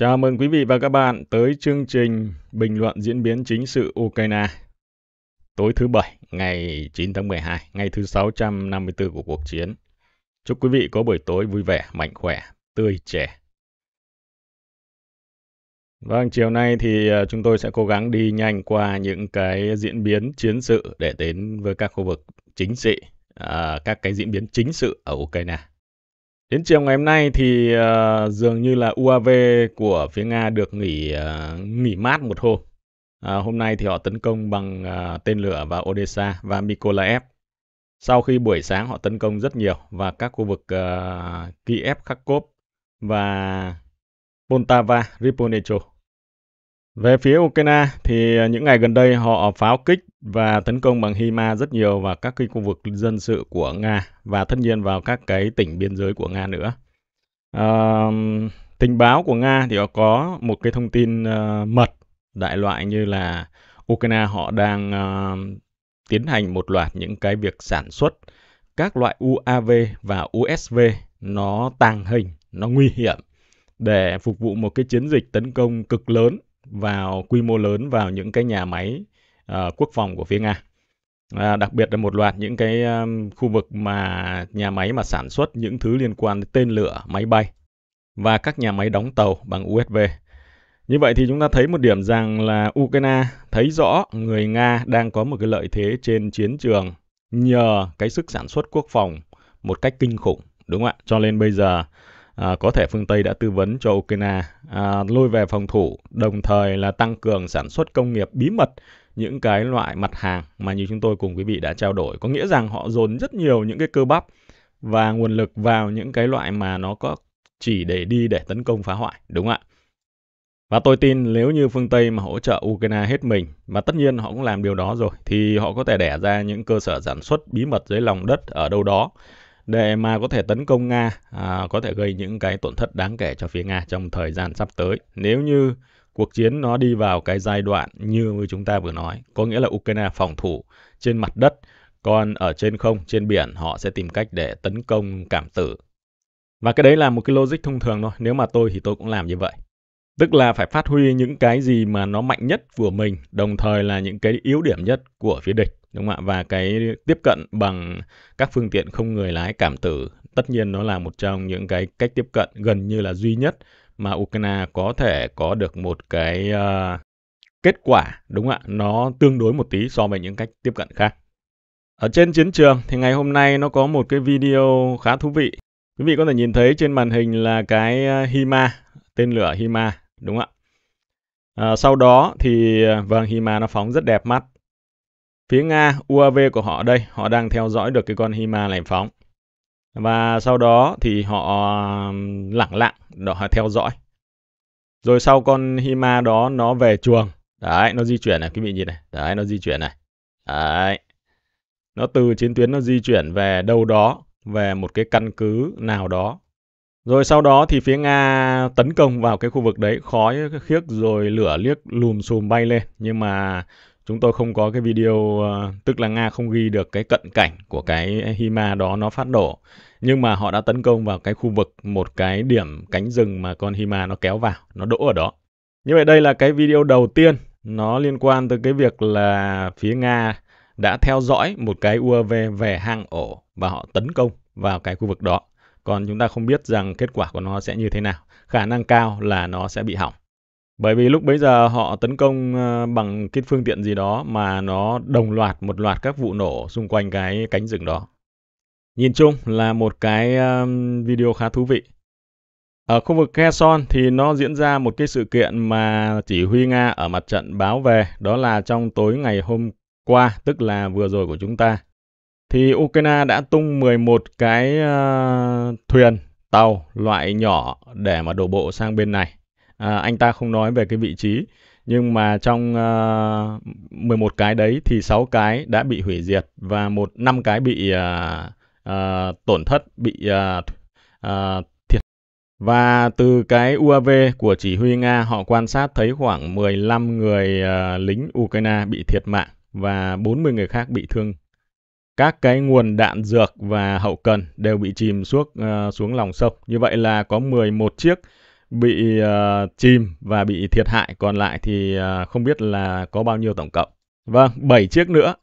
Chào mừng quý vị và các bạn tới chương trình bình luận diễn biến chính sự Ukraine. Tối thứ Bảy, ngày 9 tháng 12, ngày thứ 654 của cuộc chiến. Chúc quý vị có buổi tối vui vẻ, mạnh khỏe, tươi trẻ. Vâng, chiều nay thì ờ, chúng tôi sẽ cố gắng đi nhanh qua những cái diễn biến chiến sự để đến với các khu vực chính trị, ờ, các cái diễn biến chính sự ở Ukraine. Đến chiều ngày hôm nay thì uh, dường như là UAV của phía Nga được nghỉ uh, nghỉ mát một hôm. Uh, hôm nay thì họ tấn công bằng uh, tên lửa vào Odessa và Mykolaiv. Sau khi buổi sáng họ tấn công rất nhiều và các khu vực uh, Kiev, Kharkov và Poltava, Riponecho. Về phía Ukraine thì à, những ngày gần đây họ pháo kích và tấn công bằng HIMA rất nhiều vào các cái khu vực dân sự của Nga và tất nhiên vào các cái tỉnh biên giới của Nga nữa. À, tình báo của Nga thì họ có một cái thông tin uh, mật đại loại như là Ukraine họ đang uh, tiến hành một loạt những cái việc sản xuất các loại UAV và USV nó tàng hình, nó nguy hiểm để phục vụ một cái chiến dịch tấn công cực lớn vào quy mô lớn vào những cái nhà máy uh, quốc phòng của phía Nga. À, đặc biệt là một loạt những cái um, khu vực mà nhà máy mà sản xuất những thứ liên quan đến tên lửa, máy bay và các nhà máy đóng tàu bằng USV. Như vậy thì chúng ta thấy một điểm rằng là Ukraine thấy rõ người Nga đang có một cái lợi thế trên chiến trường nhờ cái sức sản xuất quốc phòng một cách kinh khủng, đúng không ạ? Cho nên bây giờ à, có thể phương Tây đã tư vấn cho Ukraine à, lôi về phòng thủ, đồng thời là tăng cường sản xuất công nghiệp bí mật những cái loại mặt hàng mà như chúng tôi cùng quý vị đã trao đổi. Có nghĩa rằng họ dồn rất nhiều những cái cơ bắp và nguồn lực vào những cái loại mà nó có chỉ để đi để tấn công phá hoại, đúng không ạ? Và tôi tin nếu như phương Tây mà hỗ trợ Ukraine hết mình, và tất nhiên họ cũng làm điều đó rồi, thì họ có thể đẻ ra những cơ sở sản xuất bí mật dưới lòng đất ở đâu đó để mà có thể tấn công Nga, à, có thể gây những cái tổn thất đáng kể cho phía Nga trong thời gian sắp tới. Nếu như cuộc chiến nó đi vào cái giai đoạn như chúng ta vừa nói, có nghĩa là Ukraine phòng thủ trên mặt đất, còn ở trên không, trên biển họ sẽ tìm cách để tấn công cảm tử. Và cái đấy là một cái logic thông thường thôi, nếu mà tôi thì tôi cũng làm như vậy. Tức là phải phát huy những cái gì mà nó mạnh nhất của mình, đồng thời là những cái yếu điểm nhất của phía địch đúng không ạ? Và cái tiếp cận bằng các phương tiện không người lái cảm tử tất nhiên nó là một trong những cái cách tiếp cận gần như là duy nhất mà Ukraine có thể có được một cái uh, kết quả đúng không ạ? Nó tương đối một tí so với những cách tiếp cận khác. Ở trên chiến trường thì ngày hôm nay nó có một cái video khá thú vị. Quý vị có thể nhìn thấy trên màn hình là cái ờ, HIMA, tên lửa HIMA đúng không ạ à, sau đó thì à, vâng Hima nó phóng rất đẹp mắt phía Nga UAV của họ đây họ đang theo dõi được cái con Hima này phóng và sau đó thì họ lẳng lặng đó họ theo dõi rồi sau con Hima đó nó về chuồng đấy nó di chuyển này quý vị nhìn này đấy nó di chuyển này đấy nó từ chiến tuyến nó di chuyển về đâu đó về một cái căn cứ nào đó rồi sau đó thì phía Nga tấn công vào cái khu vực đấy, khói khiếc rồi lửa liếc lùm xùm bay lên. Nhưng mà chúng tôi không có cái video, ờ, tức là Nga không ghi được cái cận cảnh của cái Hima đó nó phát nổ. Nhưng mà họ đã tấn công vào cái khu vực, một cái điểm cánh rừng mà con Hima nó kéo vào, nó đỗ ở đó. Như vậy đây là cái video đầu tiên, nó liên quan tới cái việc là phía Nga đã theo dõi một cái UAV về hang ổ và họ tấn công vào cái khu vực đó còn chúng ta không biết rằng kết quả của nó sẽ như thế nào khả năng cao là nó sẽ bị hỏng bởi vì lúc bấy giờ họ tấn công ờ, bằng cái phương tiện gì đó mà nó đồng loạt một loạt các vụ nổ xung quanh cái cánh rừng đó nhìn chung là một cái video khá thú vị ở khu vực Kherson thì nó diễn ra một cái sự kiện mà chỉ huy Nga ở mặt trận báo về, đó là trong tối ngày hôm qua, tức là vừa rồi của chúng ta, thì Ukraine đã tung 11 cái uh, thuyền tàu loại nhỏ để mà đổ bộ sang bên này. À, anh ta không nói về cái vị trí nhưng mà trong uh, ờ, 11 cái đấy thì 6 cái đã bị hủy diệt và một năm cái bị uh, uh, tổn thất bị uh, uh, thiệt và từ cái UAV của chỉ huy Nga họ quan sát thấy khoảng 15 người uh, lính Ukraine bị thiệt mạng và 40 người khác bị thương các cái nguồn đạn dược và hậu cần đều bị chìm xuống uh, ờ, xuống lòng sông. Như vậy là có 11 chiếc bị uh, chìm và bị thiệt hại, còn lại thì uh, không biết là có bao nhiêu tổng cộng. Vâng, 7 chiếc nữa.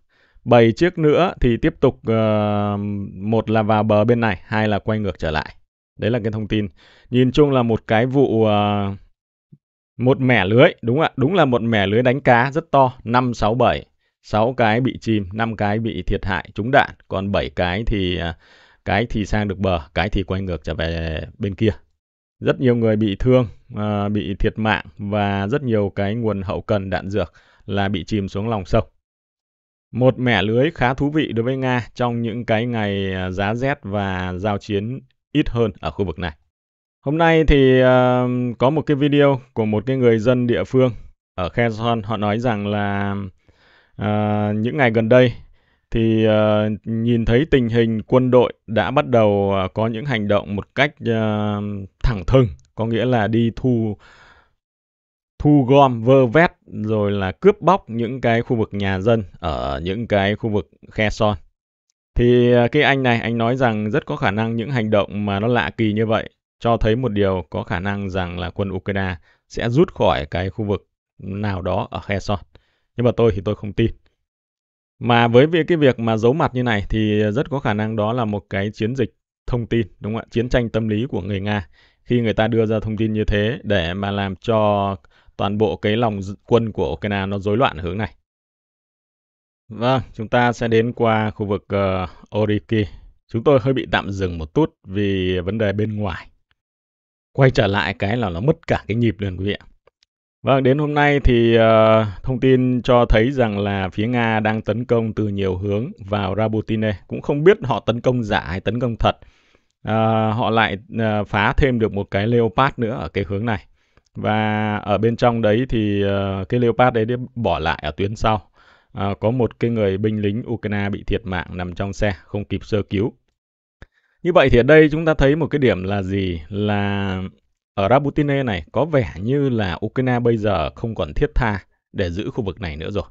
7 chiếc nữa thì tiếp tục uh, một là vào bờ bên này, hai là quay ngược trở lại. Đấy là cái thông tin. Nhìn chung là một cái vụ uh, một mẻ lưới, đúng ạ, đúng là một mẻ lưới đánh cá rất to, 5 6 7 6 cái bị chìm, 5 cái bị thiệt hại trúng đạn, còn 7 cái thì à, cái thì sang được bờ, cái thì quay ngược trở về bên kia. Rất nhiều người bị thương, à, bị thiệt mạng và rất nhiều cái nguồn hậu cần đạn dược là bị chìm xuống lòng sông. Một mẻ lưới khá thú vị đối với Nga trong những cái ngày à, giá rét và giao chiến ít hơn ở khu vực này. Hôm nay thì có một cái video của một cái người dân địa phương ở Kherson họ nói rằng là à, những ngày gần đây thì à, nhìn thấy tình hình quân đội đã bắt đầu à, có những hành động một cách à, thẳng thừng, có nghĩa là đi thu thu gom vơ vét rồi là cướp bóc những cái khu vực nhà dân ở những cái khu vực khe son. Thì cái anh này anh nói rằng rất có khả năng những hành động mà nó lạ kỳ như vậy cho thấy một điều có khả năng rằng là quân Ukraine sẽ rút khỏi cái khu vực nào đó ở Kherson nhưng mà tôi thì tôi không tin mà với việc cái việc mà giấu mặt như này thì rất có khả năng đó là một cái chiến dịch thông tin đúng không ạ chiến tranh tâm lý của người nga khi người ta đưa ra thông tin như thế để mà làm cho toàn bộ cái lòng quân của Ukraine nó rối loạn hướng này. Vâng, chúng ta sẽ đến qua khu vực uh, ờ, Oriki. Chúng tôi hơi bị tạm dừng một chút vì vấn đề bên ngoài. Quay trở lại cái là nó mất cả cái nhịp liền quý vị ạ. Vâng, đến hôm nay thì uh, thông tin cho thấy rằng là phía Nga đang tấn công từ nhiều hướng vào Rabotine. Cũng không biết họ tấn công giả hay tấn công thật. Uh, họ lại uh, phá thêm được một cái Leopard nữa ở cái hướng này. Và ở bên trong đấy thì uh, cái Leopard đấy bỏ lại ở tuyến sau. Uh, có một cái người binh lính Ukraine bị thiệt mạng nằm trong xe, không kịp sơ cứu. Như vậy thì ở đây chúng ta thấy một cái điểm là gì? Là ở Rabutine này có vẻ như là Ukraine bây giờ không còn thiết tha để giữ khu vực này nữa rồi.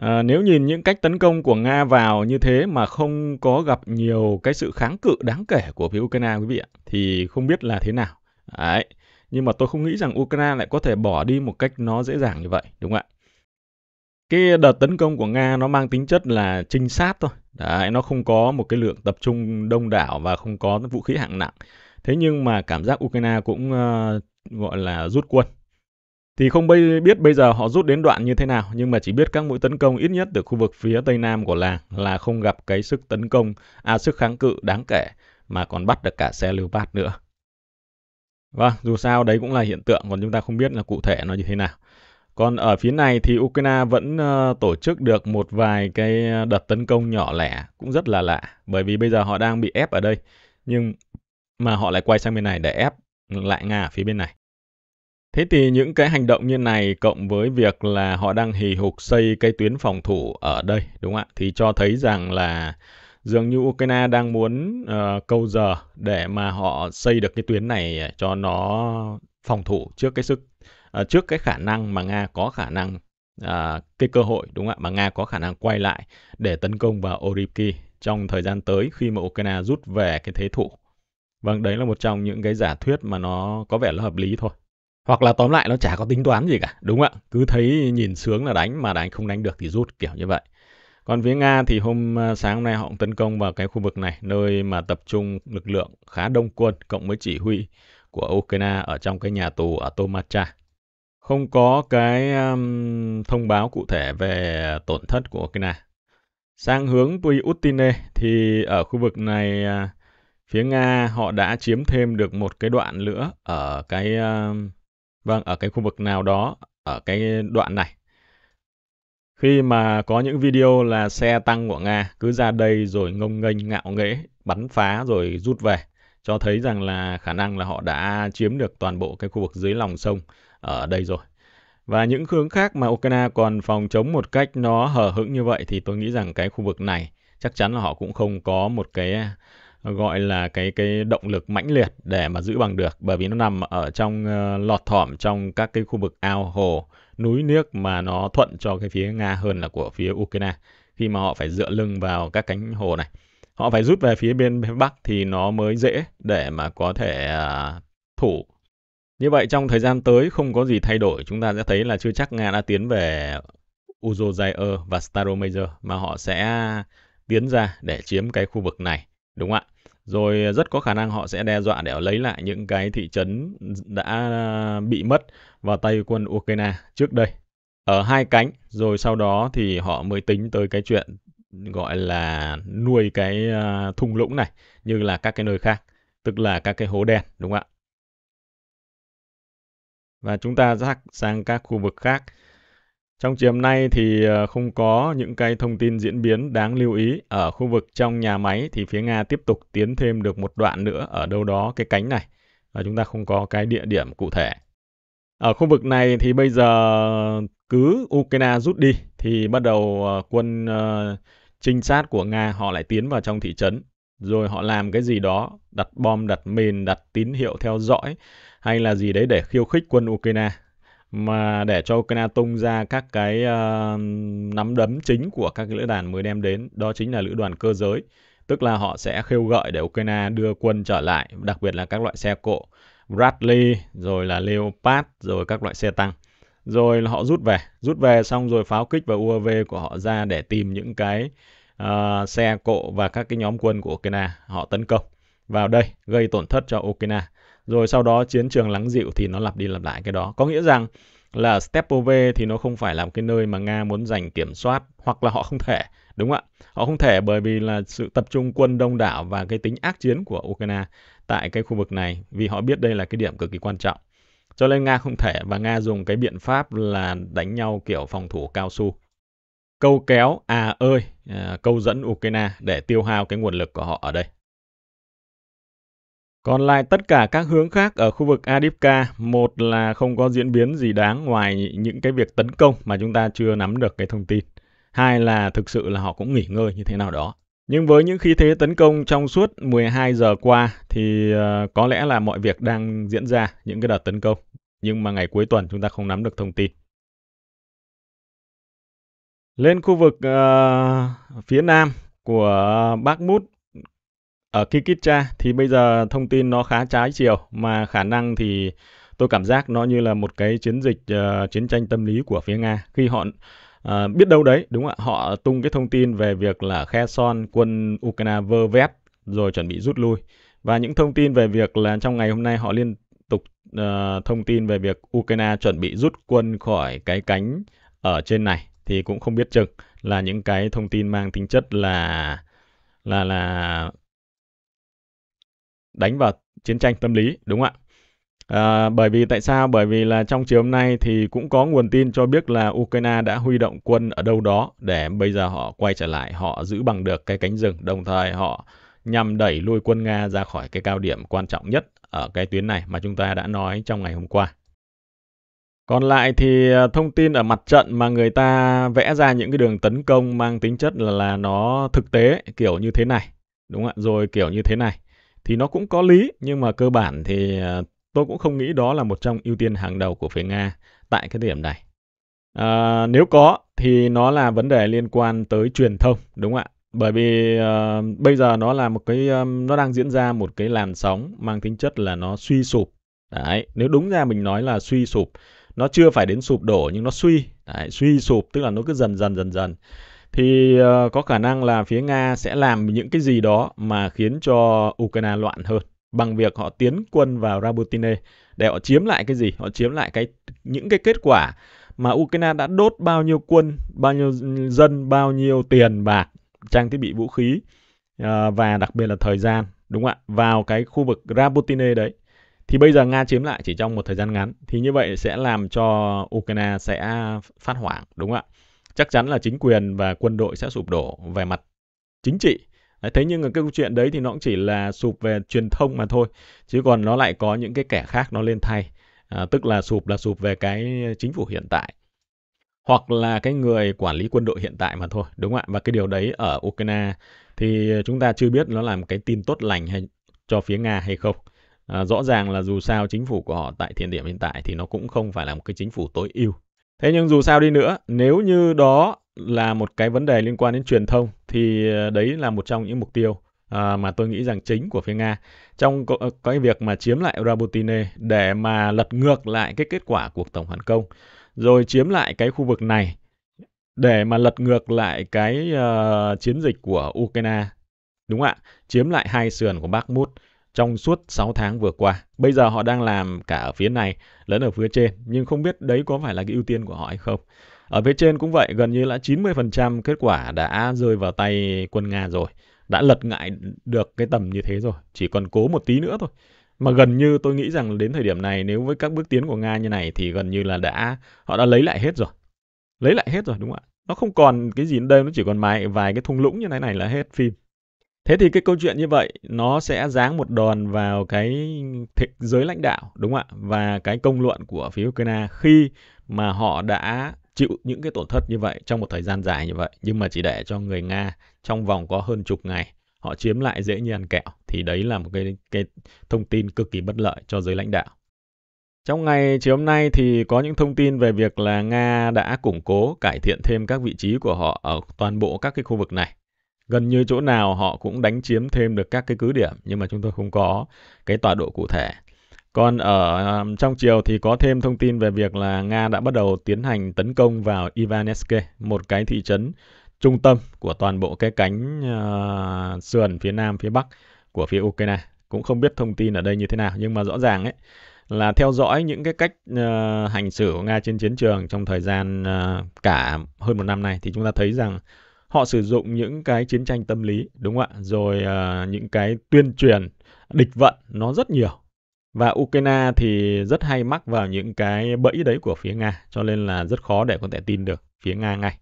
À, nếu nhìn những cách tấn công của Nga vào như thế mà không có gặp nhiều cái sự kháng cự đáng kể của phía Ukraine quý vị ạ, thì không biết là thế nào. Đấy. Nhưng mà tôi không nghĩ rằng Ukraine lại có thể bỏ đi một cách nó dễ dàng như vậy, đúng không ạ? Cái đợt tấn công của Nga nó mang tính chất là trinh sát thôi. Đấy, nó không có một cái lượng tập trung đông đảo và không có vũ khí hạng nặng. Thế nhưng mà cảm giác Ukraine cũng ờ, gọi là rút quân. Thì không biết bây giờ họ rút đến đoạn như thế nào, nhưng mà chỉ biết các mũi tấn công ít nhất từ khu vực phía tây nam của làng là không gặp cái sức tấn công, à sức kháng cự đáng kể, mà còn bắt được cả xe lưu bát nữa. Vâng, dù sao đấy cũng là hiện tượng, còn chúng ta không biết là cụ thể nó như thế nào. Còn ở phía này thì Ukraine vẫn ờ, tổ chức được một vài cái ờ, đợt tấn công nhỏ lẻ, cũng rất là lạ, bởi vì bây giờ họ đang bị ép ở đây. Nhưng mà họ lại quay sang bên này để ép lại Nga ở phía bên này. Thế thì những cái hành động như này cộng với việc là họ đang hì hục xây cái tuyến phòng thủ ở đây, đúng không ạ? Thì cho thấy rằng là dường như Ukraine đang muốn uh, câu giờ để mà họ xây được cái tuyến này cho nó phòng thủ trước cái sức uh, trước cái khả năng mà Nga có khả năng uh, cái cơ hội đúng không ạ? Mà Nga có khả năng quay lại để tấn công vào Orivki trong thời gian tới khi mà Ukraine rút về cái thế thủ Vâng, đấy là một trong những cái giả thuyết mà nó có vẻ là hợp lý thôi. Hoặc là tóm lại nó chả có tính toán gì cả, đúng không ạ? Cứ thấy nhìn sướng là đánh mà đánh không đánh được thì rút kiểu như vậy. Còn phía Nga thì hôm à, sáng hôm nay họ cũng tấn công vào cái khu vực này, nơi mà tập trung lực lượng khá đông quân cộng với chỉ huy của Ukraine ở trong cái nhà tù ở Tomacha. Không có cái um, thông báo cụ thể về tổn thất của Ukraine. Sang hướng Puyutine thì ở khu vực này uh, phía Nga họ đã chiếm thêm được một cái đoạn nữa ở cái ờ, vâng ở cái khu vực nào đó ở cái đoạn này. Khi mà có những video là xe tăng của Nga cứ ra đây rồi ngông nghênh ngạo nghễ bắn phá rồi rút về cho thấy rằng là khả năng là họ đã chiếm được toàn bộ cái khu vực dưới lòng sông ở đây rồi. Và những hướng khác mà Ukraine còn phòng chống một cách nó hở hững như vậy thì tôi nghĩ rằng cái khu vực này chắc chắn là họ cũng không có một cái gọi là cái cái động lực mãnh liệt để mà giữ bằng được bởi vì nó nằm ở trong uh, lọt thỏm trong các cái khu vực ao hồ núi nước mà nó thuận cho cái phía Nga hơn là của phía Ukraine khi mà họ phải dựa lưng vào các cánh hồ này họ phải rút về phía bên, bên Bắc thì nó mới dễ để mà có thể uh, thủ như vậy trong thời gian tới không có gì thay đổi chúng ta sẽ thấy là chưa chắc Nga đã tiến về Uzozair và Staromajor mà họ sẽ tiến ra để chiếm cái khu vực này đúng không ạ rồi à, rất có khả năng họ sẽ đe dọa để lấy lại những cái thị trấn đã à, bị mất vào tay quân Ukraine trước đây. Ở hai cánh, rồi sau đó thì họ mới tính tới cái chuyện gọi là nuôi cái à, thung lũng này như là các cái nơi khác, tức là các cái hố đen, đúng không ạ? Và chúng ta sang các khu vực khác trong chiều nay thì ờ, không có những cái thông tin diễn biến đáng lưu ý. Ở khu vực trong nhà máy thì phía Nga tiếp tục tiến thêm được một đoạn nữa ở đâu đó cái cánh này. Và chúng ta không có cái địa điểm cụ thể. Ở khu vực này thì bây giờ cứ Ukraine rút đi thì bắt đầu ờ, quân uh, trinh sát của Nga họ lại tiến vào trong thị trấn. Rồi họ làm cái gì đó, đặt bom, đặt mìn, đặt tín hiệu theo dõi hay là gì đấy để khiêu khích quân Ukraine mà để cho Ukraine tung ra các cái uh, nắm đấm chính của các cái lữ đoàn mới đem đến đó chính là lữ đoàn cơ giới tức là họ sẽ khêu gợi để Ukraine đưa quân trở lại đặc biệt là các loại xe cộ Bradley rồi là Leopard rồi các loại xe tăng rồi họ rút về rút về xong rồi pháo kích và UAV của họ ra để tìm những cái uh, xe cộ và các cái nhóm quân của Ukraine họ tấn công vào đây gây tổn thất cho Ukraine rồi sau đó chiến trường lắng dịu thì nó lặp đi lặp lại cái đó. Có nghĩa rằng là Stepove thì nó không phải là một cái nơi mà Nga muốn giành kiểm soát hoặc là họ không thể, đúng không ạ? Họ không thể bởi vì là sự tập trung quân đông đảo và cái tính ác chiến của Ukraine tại cái khu vực này vì họ biết đây là cái điểm cực kỳ quan trọng. Cho nên Nga không thể và Nga dùng cái biện pháp là đánh nhau kiểu phòng thủ cao su. Câu kéo à ơi, à, câu dẫn Ukraine để tiêu hao cái nguồn lực của họ ở đây. Còn lại tất cả các hướng khác ở khu vực Adipka, một là không có diễn biến gì đáng ngoài những cái việc tấn công mà chúng ta chưa nắm được cái thông tin. Hai là thực sự là họ cũng nghỉ ngơi như thế nào đó. Nhưng với những khí thế tấn công trong suốt 12 giờ qua thì ờ, có lẽ là mọi việc đang diễn ra, những cái đợt tấn công. Nhưng mà ngày cuối tuần chúng ta không nắm được thông tin. Lên khu vực uh, phía nam của Bakhmut ở ờ, Kikitcha thì bây giờ thông tin nó khá trái chiều mà khả năng thì tôi cảm giác nó như là một cái chiến dịch uh, chiến tranh tâm lý của phía Nga khi họ uh, biết đâu đấy đúng không ạ họ tung cái thông tin về việc là Kherson quân Ukraine vơ vét rồi chuẩn bị rút lui và những thông tin về việc là trong ngày hôm nay họ liên tục uh, thông tin về việc Ukraine chuẩn bị rút quân khỏi cái cánh ở trên này thì cũng không biết chừng là những cái thông tin mang tính chất là là là đánh vào chiến tranh tâm lý đúng không ạ? À, bởi vì tại sao? Bởi vì là trong chiều hôm nay thì cũng có nguồn tin cho biết là Ukraine đã huy động quân ở đâu đó để bây giờ họ quay trở lại, họ giữ bằng được cái cánh rừng, đồng thời họ nhằm đẩy lui quân Nga ra khỏi cái cao điểm quan trọng nhất ở cái tuyến này mà chúng ta đã nói trong ngày hôm qua. Còn lại thì à, thông tin ở mặt trận mà người ta vẽ ra những cái đường tấn công mang tính chất là là nó thực tế kiểu như thế này, đúng không ạ? Rồi kiểu như thế này thì nó cũng có lý nhưng mà cơ bản thì à, tôi cũng không nghĩ đó là một trong ưu tiên hàng đầu của phía Nga tại cái điểm này. À, nếu có thì nó là vấn đề liên quan tới truyền thông đúng không ạ? Bởi vì uh, bây giờ nó là một cái um, nó đang diễn ra một cái làn sóng mang tính chất là nó suy sụp. Đấy, nếu đúng ra mình nói là suy sụp, nó chưa phải đến sụp đổ nhưng nó suy, đấy, suy sụp tức là nó cứ dần dần dần dần thì ờ, có khả năng là phía Nga sẽ làm những cái gì đó mà khiến cho Ukraine loạn hơn bằng việc họ tiến quân vào Rabotine để họ chiếm lại cái gì? Họ chiếm lại cái những cái kết quả mà Ukraine đã đốt bao nhiêu quân, bao nhiêu dân, bao nhiêu tiền bạc, trang thiết bị vũ khí ờ, và đặc biệt là thời gian, đúng không ạ? Vào cái khu vực Rabotine đấy thì bây giờ Nga chiếm lại chỉ trong một thời gian ngắn thì như vậy sẽ làm cho Ukraine sẽ phát hoảng đúng không ạ? chắc chắn là chính quyền và quân đội sẽ sụp đổ về mặt chính trị thế nhưng cái câu chuyện đấy thì nó cũng chỉ là sụp về truyền thông mà thôi chứ còn nó lại có những cái kẻ khác nó lên thay à, tức là sụp là sụp về cái chính phủ hiện tại hoặc là cái người quản lý quân đội hiện tại mà thôi đúng không ạ và cái điều đấy ở Ukraine thì chúng ta chưa biết nó làm cái tin tốt lành hay cho phía Nga hay không à, rõ ràng là dù sao chính phủ của họ tại thiên điểm hiện tại thì nó cũng không phải là một cái chính phủ tối ưu Thế nhưng dù sao đi nữa, nếu như đó là một cái vấn đề liên quan đến truyền thông thì ờ, đấy là một trong những mục tiêu ờ, mà tôi nghĩ rằng chính của phía Nga trong ờ, cái việc mà chiếm lại Rabotine để mà lật ngược lại cái kết quả cuộc tổng phản công rồi chiếm lại cái khu vực này để mà lật ngược lại cái uh, chiến dịch của Ukraine đúng ạ chiếm lại hai sườn của Bakhmut trong suốt 6 tháng vừa qua. Bây giờ họ đang làm cả ở phía này lẫn ở phía trên, nhưng không biết đấy có phải là cái ưu tiên của họ hay không. Ở phía trên cũng vậy, gần như là 90% kết quả đã rơi vào tay quân Nga rồi, đã lật ngại được cái tầm như thế rồi, chỉ còn cố một tí nữa thôi. Mà gần như tôi nghĩ rằng đến thời điểm này nếu với các bước tiến của Nga như này thì gần như là đã họ đã lấy lại hết rồi. Lấy lại hết rồi đúng không ạ? Nó không còn cái gì đây, nó chỉ còn vài, vài cái thung lũng như thế này là hết phim. Thế thì cái câu chuyện như vậy nó sẽ giáng một đòn vào cái thế giới lãnh đạo đúng không ạ? Và cái công luận của phía Ukraine khi mà họ đã chịu những cái tổn thất như vậy trong một thời gian dài như vậy nhưng mà chỉ để cho người Nga trong vòng có hơn chục ngày họ chiếm lại dễ như ăn kẹo thì đấy là một cái cái thông tin cực kỳ bất lợi cho giới lãnh đạo. Trong ngày chiều hôm nay thì có những thông tin về việc là Nga đã củng cố cải thiện thêm các vị trí của họ ở toàn bộ các cái khu vực này gần như chỗ nào họ cũng đánh chiếm thêm được các cái cứ điểm nhưng mà chúng tôi không có cái tọa độ cụ thể. Còn ở trong chiều thì có thêm thông tin về việc là Nga đã bắt đầu tiến hành tấn công vào Ivanevske, một cái thị trấn trung tâm của toàn bộ cái cánh uh, sườn phía nam phía bắc của phía Ukraine. Cũng không biết thông tin ở đây như thế nào nhưng mà rõ ràng ấy là theo dõi những cái cách uh, hành xử của Nga trên chiến trường trong thời gian uh, cả hơn một năm nay thì chúng ta thấy rằng họ sử dụng những cái chiến tranh tâm lý đúng không ạ rồi à, những cái tuyên truyền địch vận nó rất nhiều và Ukraine thì rất hay mắc vào những cái bẫy đấy của phía Nga cho nên là rất khó để có thể tin được phía Nga ngay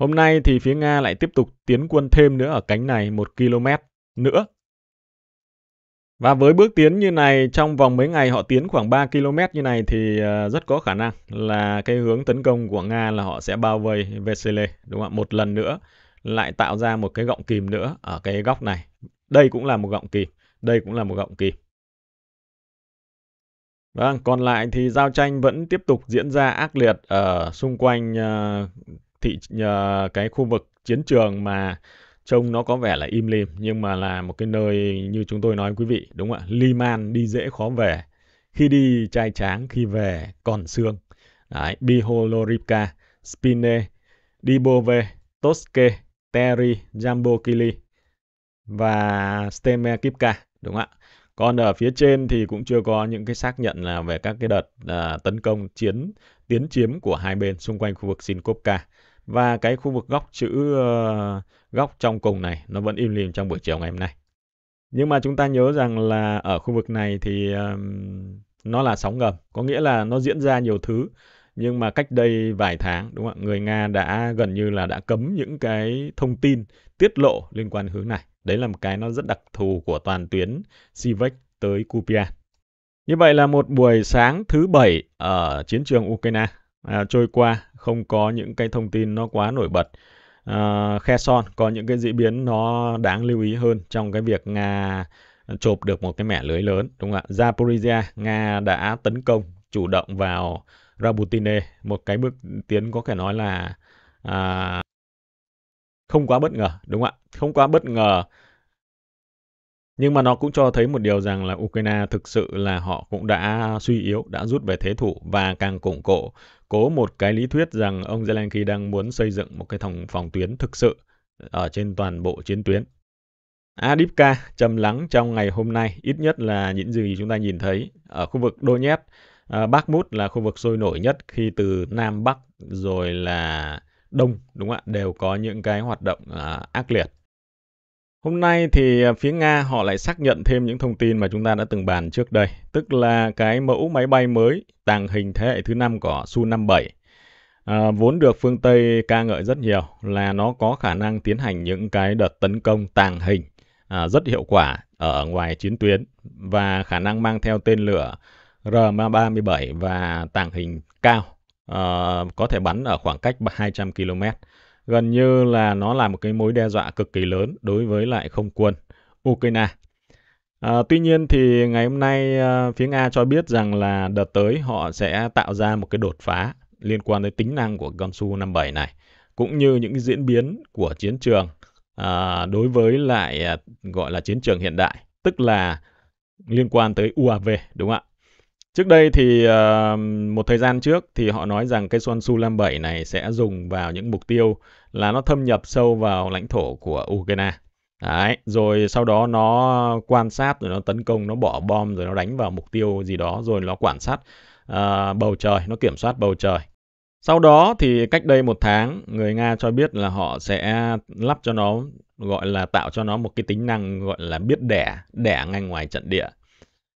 Hôm nay thì phía Nga lại tiếp tục tiến quân thêm nữa ở cánh này một km nữa và với bước tiến như này trong vòng mấy ngày họ tiến khoảng 3 km như này thì ờ, rất có khả năng là cái hướng tấn công của Nga là họ sẽ bao vây Vesele đúng không ạ? Một lần nữa lại tạo ra một cái gọng kìm nữa ở cái góc này. Đây cũng là một gọng kìm, đây cũng là một gọng kìm. Vâng, còn lại thì giao tranh vẫn tiếp tục diễn ra ác liệt ở xung quanh ờ, thị ờ, cái khu vực chiến trường mà trông nó có vẻ là im lìm nhưng mà là một cái nơi như chúng tôi nói quý vị đúng không ạ Liman đi dễ khó về khi đi trai tráng khi về còn xương Đấy, Biholorivka, Spine, Dibove, Toske, Terry, Jambokili và Stemekipka đúng không ạ còn ở phía trên thì cũng chưa có những cái xác nhận là về các cái đợt à, tấn công chiến tiến chiếm của hai bên xung quanh khu vực Sinkovka và cái khu vực góc chữ ờ, góc trong cùng này nó vẫn im lìm trong buổi chiều ngày hôm nay. Nhưng mà chúng ta nhớ rằng là ở khu vực này thì nó là sóng ngầm, có nghĩa là nó diễn ra nhiều thứ. Nhưng mà cách đây vài tháng, đúng không ạ? Người Nga đã gần như là đã cấm những cái thông tin tiết lộ liên quan hướng này. Đấy là một cái nó rất đặc thù của toàn tuyến Sivek tới Kupian. Như vậy là một buổi sáng thứ bảy ở chiến trường Ukraine à, trôi qua không có những cái thông tin nó quá nổi bật uh, à, khe son có những cái diễn biến nó đáng lưu ý hơn trong cái việc nga chộp được một cái mẻ lưới lớn đúng không ạ Zaporizhia nga đã tấn công chủ động vào Rabutine một cái bước tiến có thể nói là uh, không quá bất ngờ đúng không ạ không quá bất ngờ nhưng mà nó cũng cho thấy một điều rằng là Ukraine thực sự là họ cũng đã suy yếu, đã rút về thế thủ và càng củng cố. cố một cái lý thuyết rằng ông Zelensky đang muốn xây dựng một cái thòng phòng tuyến thực sự ở trên toàn bộ chiến tuyến. Adipka trầm lắng trong ngày hôm nay, ít nhất là những gì chúng ta nhìn thấy ở khu vực Donetsk, uh, Bakhmut là khu vực sôi nổi nhất khi từ Nam Bắc rồi là Đông, đúng không ạ, đều có những cái hoạt động uh, ác liệt. Hôm nay thì à, phía Nga họ lại xác nhận thêm những thông tin mà chúng ta đã từng bàn trước đây, tức là cái mẫu máy bay mới tàng hình thế hệ thứ năm của Su-57 à, vốn được phương Tây ca ngợi rất nhiều là nó có khả năng tiến hành những cái đợt tấn công tàng hình à, rất hiệu quả ở ngoài chiến tuyến và khả năng mang theo tên lửa RM37 và tàng hình cao à, có thể bắn ở khoảng cách 200 km gần như là nó là một cái mối đe dọa cực kỳ lớn đối với lại không quân Ukraine. À, tuy nhiên thì ngày hôm nay à, phía Nga cho biết rằng là đợt tới họ sẽ tạo ra một cái đột phá liên quan tới tính năng của con Su 57 này cũng như những diễn biến của chiến trường à, đối với lại à, gọi là chiến trường hiện đại tức là liên quan tới UAV đúng không ạ? Trước đây thì uh, một thời gian trước thì họ nói rằng cái Son Su 57 này sẽ dùng vào những mục tiêu là nó thâm nhập sâu vào lãnh thổ của Ukraine. Đấy, rồi sau đó nó quan sát rồi nó tấn công, nó bỏ bom rồi nó đánh vào mục tiêu gì đó rồi nó quan sát uh, bầu trời, nó kiểm soát bầu trời. Sau đó thì cách đây một tháng, người Nga cho biết là họ sẽ lắp cho nó, gọi là tạo cho nó một cái tính năng gọi là biết đẻ, đẻ ngay ngoài trận địa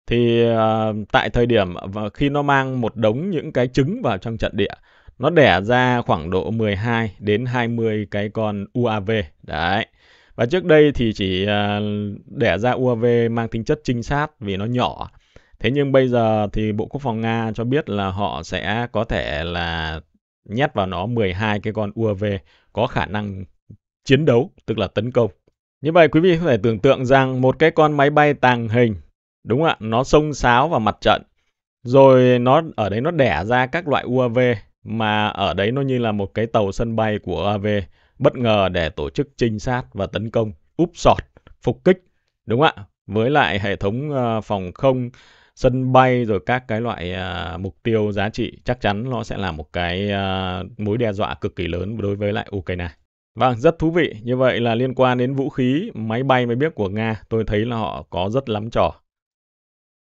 thì uh, tại thời điểm và khi nó mang một đống những cái trứng vào trong trận địa nó đẻ ra khoảng độ 12 đến 20 cái con UAV đấy và trước đây thì chỉ à, đẻ ra UAV mang tính chất trinh sát vì nó nhỏ thế nhưng bây giờ thì Bộ Quốc phòng Nga cho biết là họ sẽ có thể là nhét vào nó 12 cái con UAV có khả năng chiến đấu tức là tấn công như vậy quý vị có thể tưởng tượng rằng một cái con máy bay tàng hình Đúng ạ, nó xông xáo vào mặt trận. Rồi nó ở đấy nó đẻ ra các loại UAV mà ở đấy nó như là một cái tàu sân bay của UAV bất ngờ để tổ chức trinh sát và tấn công, úp sọt, phục kích. Đúng ạ, với lại hệ thống ờ, phòng không, sân bay rồi các cái loại ờ, mục tiêu giá trị chắc chắn nó sẽ là một cái ờ, mối đe dọa cực kỳ lớn đối với lại Ukraine. Vâng, rất thú vị. Như vậy là liên quan đến vũ khí, máy bay, mới biết của Nga, tôi thấy là họ có rất lắm trò.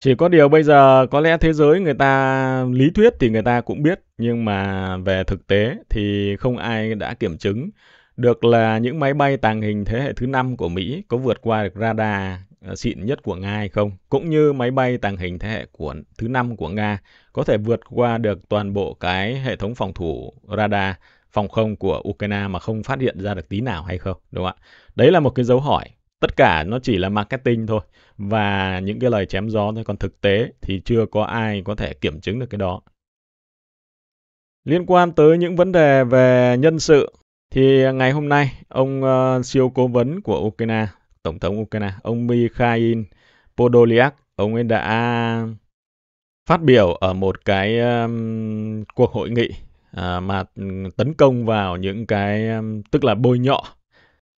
Chỉ có điều bây giờ có lẽ thế giới người ta lý thuyết thì người ta cũng biết nhưng mà về thực tế thì không ai đã kiểm chứng được là những máy bay tàng hình thế hệ thứ năm của Mỹ có vượt qua được radar ờ, xịn nhất của Nga hay không, cũng như máy bay tàng hình thế hệ của thứ năm của Nga có thể vượt qua được toàn bộ cái hệ thống phòng thủ radar phòng không của Ukraine mà không phát hiện ra được tí nào hay không, đúng không ạ? Đấy là một cái dấu hỏi tất cả nó chỉ là marketing thôi và những cái lời chém gió thôi còn thực tế thì chưa có ai có thể kiểm chứng được cái đó liên quan tới những vấn đề về nhân sự thì ngày hôm nay ông uh, siêu cố vấn của Ukraine tổng thống Ukraine ông Mikhail Podolyak ông ấy đã phát biểu ở một cái um, cuộc hội nghị uh, mà tấn công vào những cái um, tức là bôi nhọ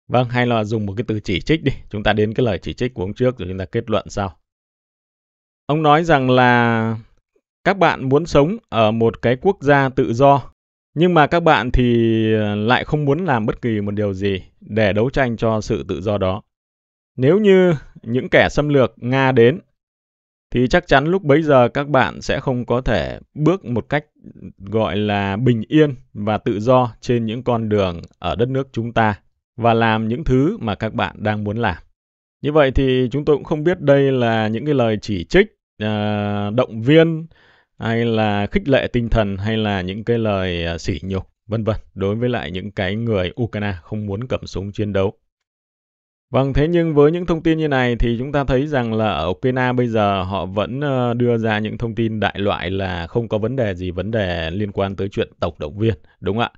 Vâng, hay là dùng một cái từ chỉ trích đi. Chúng ta đến cái lời chỉ trích của ông trước rồi chúng ta kết luận sau. Ông nói rằng là các bạn muốn sống ở một cái quốc gia tự do, nhưng mà các bạn thì ờ, lại không muốn làm bất kỳ một điều gì để đấu tranh cho sự tự do đó. Nếu như những kẻ xâm lược Nga đến, thì chắc chắn lúc bấy giờ các bạn sẽ không có thể bước một cách gọi là bình yên và tự do trên những con đường ở đất nước chúng ta và làm những thứ mà các bạn đang muốn làm. Như vậy thì chúng tôi cũng không biết đây là những cái lời chỉ trích, à, động viên hay là khích lệ tinh thần hay là những cái lời à, sỉ nhục vân vân đối với lại những cái người Ukraine không muốn cầm súng chiến đấu. Vâng, thế nhưng với những thông tin như này thì chúng ta thấy rằng là ở Ukraine bây giờ họ vẫn ờ, đưa ra những thông tin đại loại là không có vấn đề gì vấn đề liên quan tới chuyện tổng động viên, đúng ạ?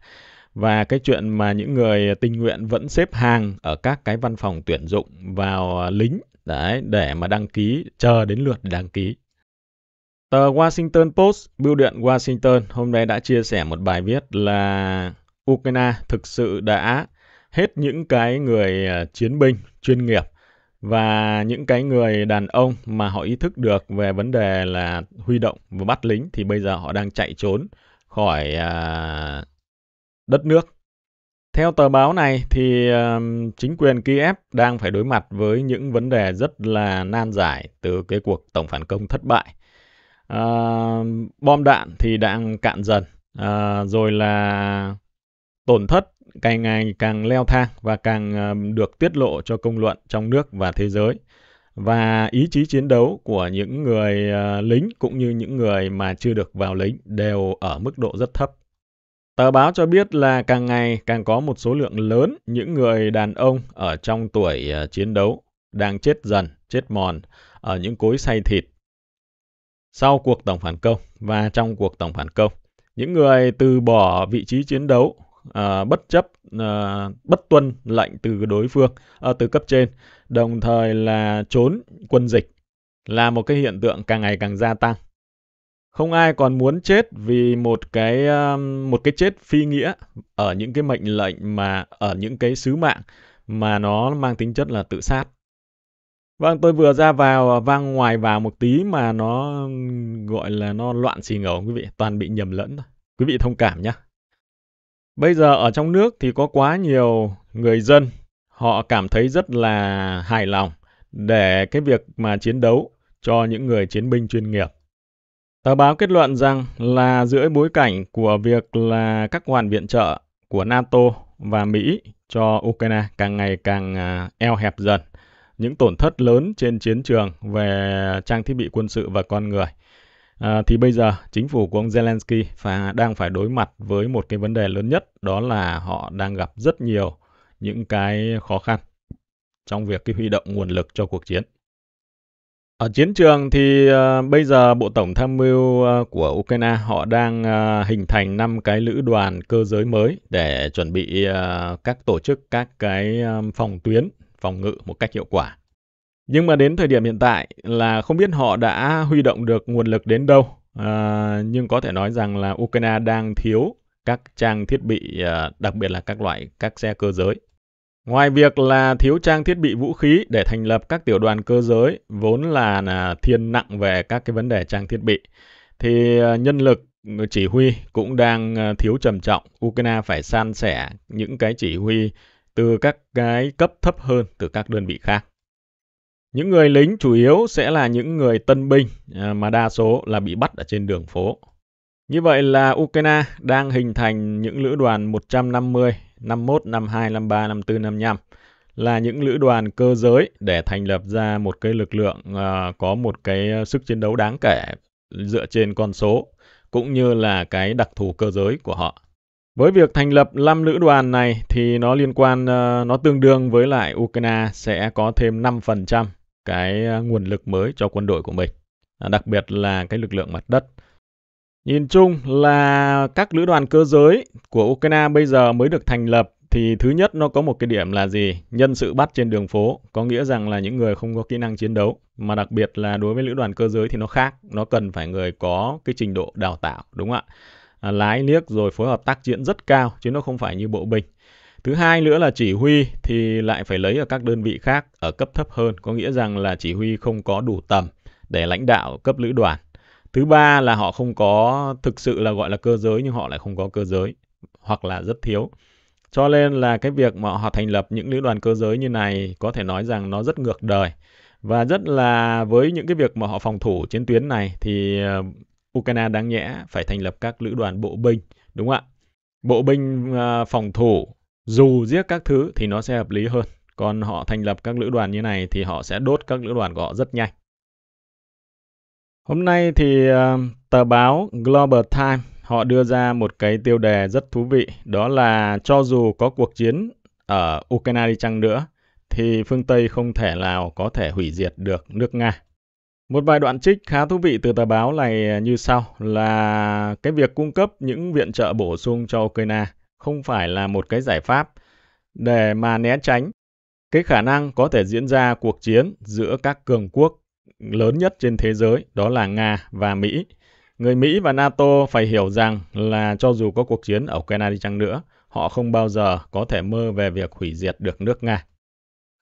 và cái chuyện mà những người tình nguyện vẫn xếp hàng ở các cái văn phòng tuyển dụng vào lính đấy để mà đăng ký chờ đến lượt đăng ký Tờ Washington Post, bưu điện Washington hôm nay đã chia sẻ một bài viết là Ukraine thực sự đã hết những cái người ờ, chiến binh chuyên nghiệp và những cái người đàn ông mà họ ý thức được về vấn đề là huy động và bắt lính thì bây giờ họ đang chạy trốn khỏi uh, đất nước. Theo tờ báo này thì uh, chính quyền Kiev đang phải đối mặt với những vấn đề rất là nan giải từ cái cuộc tổng phản công thất bại. Uh, bom đạn thì đang cạn dần, uh, rồi là tổn thất càng ngày càng leo thang và càng uh, được tiết lộ cho công luận trong nước và thế giới. Và ý chí chiến đấu của những người uh, lính cũng như những người mà chưa được vào lính đều ở mức độ rất thấp. Tờ báo cho biết là càng ngày càng có một số lượng lớn những người đàn ông ở trong tuổi ờ, chiến đấu đang chết dần, chết mòn ở những cối xay thịt. Sau cuộc tổng phản công và trong cuộc tổng phản công, những người từ bỏ vị trí chiến đấu à, bất chấp à, bất tuân lệnh từ đối phương à, từ cấp trên, đồng thời là trốn quân dịch là một cái hiện tượng càng ngày càng gia tăng không ai còn muốn chết vì một cái um, một cái chết phi nghĩa ở những cái mệnh lệnh mà ở những cái sứ mạng mà nó mang tính chất là tự sát. Vâng, tôi vừa ra vào à, vang ngoài vào một tí mà nó gọi là nó loạn xì ngầu quý vị, toàn bị nhầm lẫn. thôi. Quý vị thông cảm nhé. Bây giờ ở trong nước thì có quá nhiều người dân họ cảm thấy rất là hài lòng để cái việc mà chiến đấu cho những người chiến binh chuyên nghiệp Tờ báo kết luận rằng là giữa bối cảnh của việc là các khoản viện trợ của NATO và Mỹ cho Ukraine càng ngày càng à, eo hẹp dần, những tổn thất lớn trên chiến trường về trang thiết bị quân sự và con người. À, thì bây giờ chính phủ của ông Zelensky và đang phải đối mặt với một cái vấn đề lớn nhất đó là họ đang gặp rất nhiều những cái khó khăn trong việc cái huy động nguồn lực cho cuộc chiến. Ở chiến trường thì uh, bây giờ Bộ Tổng Tham mưu uh, của Ukraine họ đang uh, hình thành năm cái lữ đoàn cơ giới mới để chuẩn bị uh, các tổ chức các cái um, phòng tuyến, phòng ngự một cách hiệu quả. Nhưng mà đến thời điểm hiện tại là không biết họ đã huy động được nguồn lực đến đâu. À, nhưng có thể nói rằng là Ukraine đang thiếu các trang thiết bị, à, đặc biệt là các loại các xe cơ giới. Ngoài việc là thiếu trang thiết bị vũ khí để thành lập các tiểu đoàn cơ giới vốn là, à, thiên nặng về các cái vấn đề trang thiết bị thì à, nhân lực ừ, chỉ huy cũng đang à, thiếu trầm trọng. Ukraine phải san sẻ những cái chỉ huy từ các cái cấp thấp hơn từ các đơn vị khác. Những người lính chủ yếu sẽ là những người tân binh mà đa số là bị bắt ở trên đường phố. Như vậy là Ukraine đang hình thành những lữ đoàn 150 51, 52, 53, 54, 55 là những lữ đoàn cơ giới để thành lập ra một cái lực lượng uh, có một cái ờ, sức chiến đấu đáng kể dựa trên con số cũng như là cái đặc thù cơ giới của họ. Với việc thành lập 5 lữ đoàn này thì nó liên quan uh, nó tương đương với lại Ukraine sẽ có thêm 5% cái nguồn lực mới cho quân đội của mình. À, đặc biệt là cái lực lượng mặt đất Nhìn chung là các lữ đoàn cơ giới của Ukraine bây giờ mới được thành lập thì thứ nhất nó có một cái điểm là gì? Nhân sự bắt trên đường phố, có nghĩa rằng là những người không có kỹ năng chiến đấu, mà đặc biệt là đối với lữ đoàn cơ giới thì nó khác, nó cần phải người có cái trình độ đào tạo, đúng không ạ? À, lái liếc rồi phối hợp tác chiến rất cao, chứ nó không phải như bộ binh. Thứ hai nữa là chỉ huy thì lại phải lấy ở các đơn vị khác ở cấp thấp hơn, có nghĩa rằng là chỉ huy không có đủ tầm để lãnh đạo cấp lữ đoàn thứ ba là họ không có thực sự là gọi là cơ giới nhưng họ lại không có cơ giới hoặc là rất thiếu cho nên là cái việc mà họ thành lập những lữ đoàn cơ giới như này có thể nói rằng nó rất ngược đời và rất là với những cái việc mà họ phòng thủ chiến tuyến này thì ờ, Ukraine đáng nhẽ phải thành lập các lữ đoàn bộ binh đúng không ạ bộ binh ờ, phòng thủ dù giết các thứ thì nó sẽ hợp lý hơn còn họ thành lập các lữ đoàn như này thì họ sẽ đốt các lữ đoàn của họ rất nhanh Hôm nay thì ờ, tờ báo Global Times họ đưa ra một cái tiêu đề rất thú vị đó là cho dù có cuộc chiến ở Ukraine đi chăng nữa thì phương Tây không thể nào có thể hủy diệt được nước Nga. Một vài đoạn trích khá thú vị từ tờ báo này ờ, như sau là cái việc cung cấp những viện trợ bổ sung cho Ukraine không phải là một cái giải pháp để mà né tránh cái khả năng có thể diễn ra cuộc chiến giữa các cường quốc lớn nhất trên thế giới, đó là Nga và Mỹ. Người Mỹ và NATO phải hiểu rằng là cho dù có cuộc chiến ở Ukraine đi chăng nữa, họ không bao giờ có thể mơ về việc hủy diệt được nước Nga.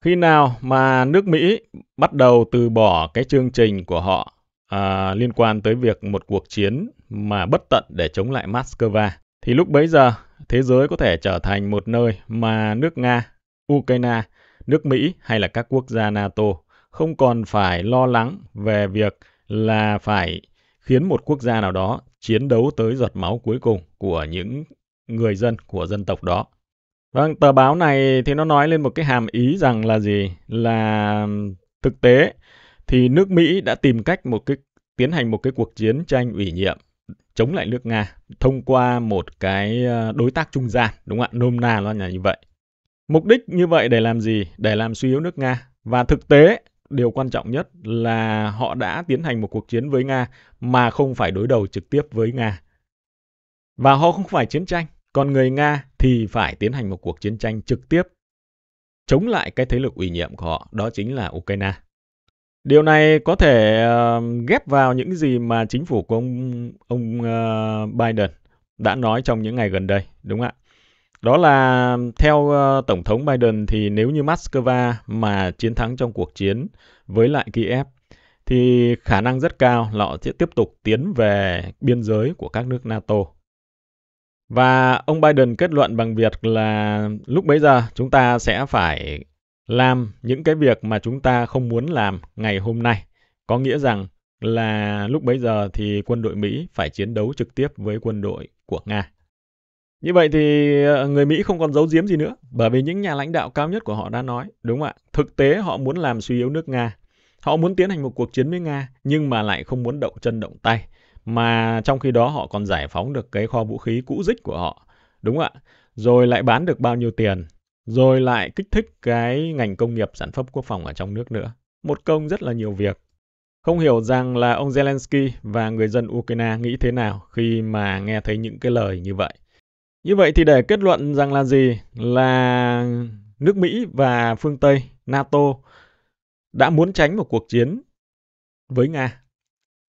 Khi nào mà nước Mỹ bắt đầu từ bỏ cái chương trình của họ à, liên quan tới việc một cuộc chiến mà bất tận để chống lại Moscow, thì lúc bấy giờ thế giới có thể trở thành một nơi mà nước Nga, Ukraine, nước Mỹ hay là các quốc gia NATO không còn phải lo lắng về việc là phải khiến một quốc gia nào đó chiến đấu tới giọt máu cuối cùng của những người dân của dân tộc đó. Vâng, tờ báo này thì nó nói lên một cái hàm ý rằng là gì? Là thực tế thì nước Mỹ đã tìm cách một cái tiến hành một cái cuộc chiến tranh ủy nhiệm chống lại nước Nga thông qua một cái ờ, đối tác trung gian, đúng không ạ? Nôm na nó là như vậy. Mục đích như vậy để làm gì? Để làm suy yếu nước Nga. Và thực tế điều quan trọng nhất là họ đã tiến hành một cuộc chiến với Nga mà không phải đối đầu trực tiếp với Nga. Và họ không phải chiến tranh, còn người Nga thì phải tiến hành một cuộc chiến tranh trực tiếp chống lại cái thế lực ủy nhiệm của họ, đó chính là Ukraine. Điều này có thể uh, ghép vào những gì mà chính phủ của ông ông uh, Biden đã nói trong những ngày gần đây, đúng không ạ? Đó là theo ờ, Tổng thống Biden thì nếu như Moscow mà chiến thắng trong cuộc chiến với lại Kiev thì khả năng rất cao là họ sẽ tiếp tục tiến về biên giới của các nước NATO. Và ông Biden kết luận bằng việc là lúc bấy giờ chúng ta sẽ phải làm những cái việc mà chúng ta không muốn làm ngày hôm nay. Có nghĩa rằng là lúc bấy giờ thì quân đội Mỹ phải chiến đấu trực tiếp với quân đội của Nga. Như vậy thì ờ, người Mỹ không còn giấu giếm gì nữa, bởi vì những nhà lãnh đạo cao nhất của họ đã nói, đúng không ạ? Thực tế họ muốn làm suy yếu nước Nga. Họ muốn tiến hành một cuộc chiến với Nga nhưng mà lại không muốn động chân động tay, mà trong khi đó họ còn giải phóng được cái kho vũ khí cũ dích của họ, đúng không ạ? Rồi lại bán được bao nhiêu tiền, rồi lại kích thích cái ngành công nghiệp sản phẩm quốc phòng ở trong nước nữa. Một công rất là nhiều việc. Không hiểu rằng là ông Zelensky và người dân Ukraine nghĩ thế nào khi mà nghe thấy những cái lời như vậy. Như vậy thì để kết luận rằng là gì? Là nước Mỹ và phương Tây, NATO đã muốn tránh một cuộc chiến với Nga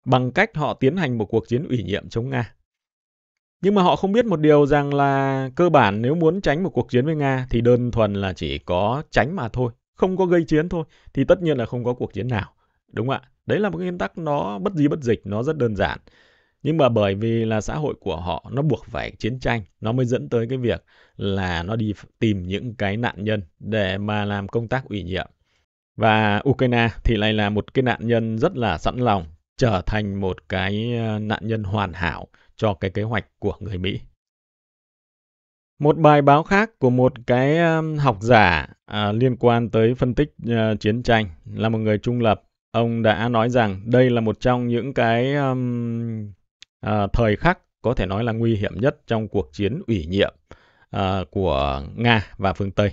bằng cách họ tiến hành một cuộc chiến ủy nhiệm chống Nga. Nhưng mà họ không biết một điều rằng là cơ bản nếu muốn tránh một cuộc chiến với Nga thì đơn thuần là chỉ có tránh mà thôi, không có gây chiến thôi thì tất nhiên là không có cuộc chiến nào. Đúng không ạ? Đấy là một nguyên tắc nó bất di bất dịch, nó rất đơn giản nhưng mà bởi vì là xã hội của họ nó buộc phải chiến tranh nó mới dẫn tới cái việc là nó đi tìm những cái nạn nhân để mà làm công tác ủy nhiệm và Ukraine thì lại là một cái nạn nhân rất là sẵn lòng trở thành một cái ờ, nạn nhân hoàn hảo cho cái kế hoạch của người Mỹ. Một bài báo khác của một cái học giả à, liên quan tới phân tích à, chiến tranh là một người trung lập. Ông đã nói rằng đây là một trong những cái um, à, thời khắc có thể nói là nguy hiểm nhất trong cuộc chiến ủy nhiệm à, của Nga và phương Tây.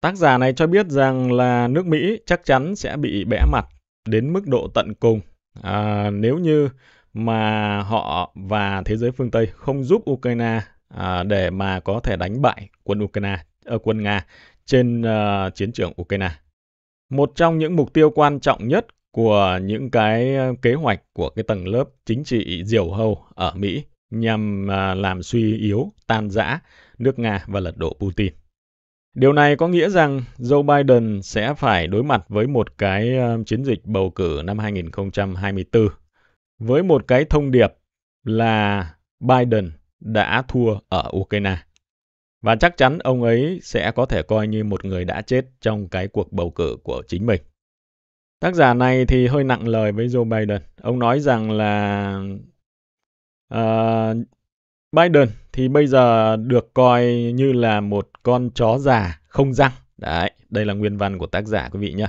Tác giả này cho biết rằng là nước Mỹ chắc chắn sẽ bị bẽ mặt đến mức độ tận cùng à, nếu như mà họ và thế giới phương Tây không giúp Ukraine à, để mà có thể đánh bại quân Ukraine à, quân Nga trên à, chiến trường Ukraine. Một trong những mục tiêu quan trọng nhất của những cái ờ, kế hoạch của cái tầng lớp chính trị diều hâu ở Mỹ nhằm à, làm suy yếu, tan rã nước Nga và lật đổ Putin. Điều này có nghĩa rằng Joe Biden sẽ phải đối mặt với một cái ờ, chiến dịch bầu cử năm 2024 với một cái thông điệp là Biden đã thua ở Ukraine. Và chắc chắn ông ấy sẽ có thể coi như một người đã chết trong cái cuộc bầu cử của chính mình. Tác giả này thì hơi nặng lời với Joe Biden. Ông nói rằng là uh, Biden thì bây giờ được coi như là một con chó già không răng. Đấy, đây là nguyên văn của tác giả quý vị nhé.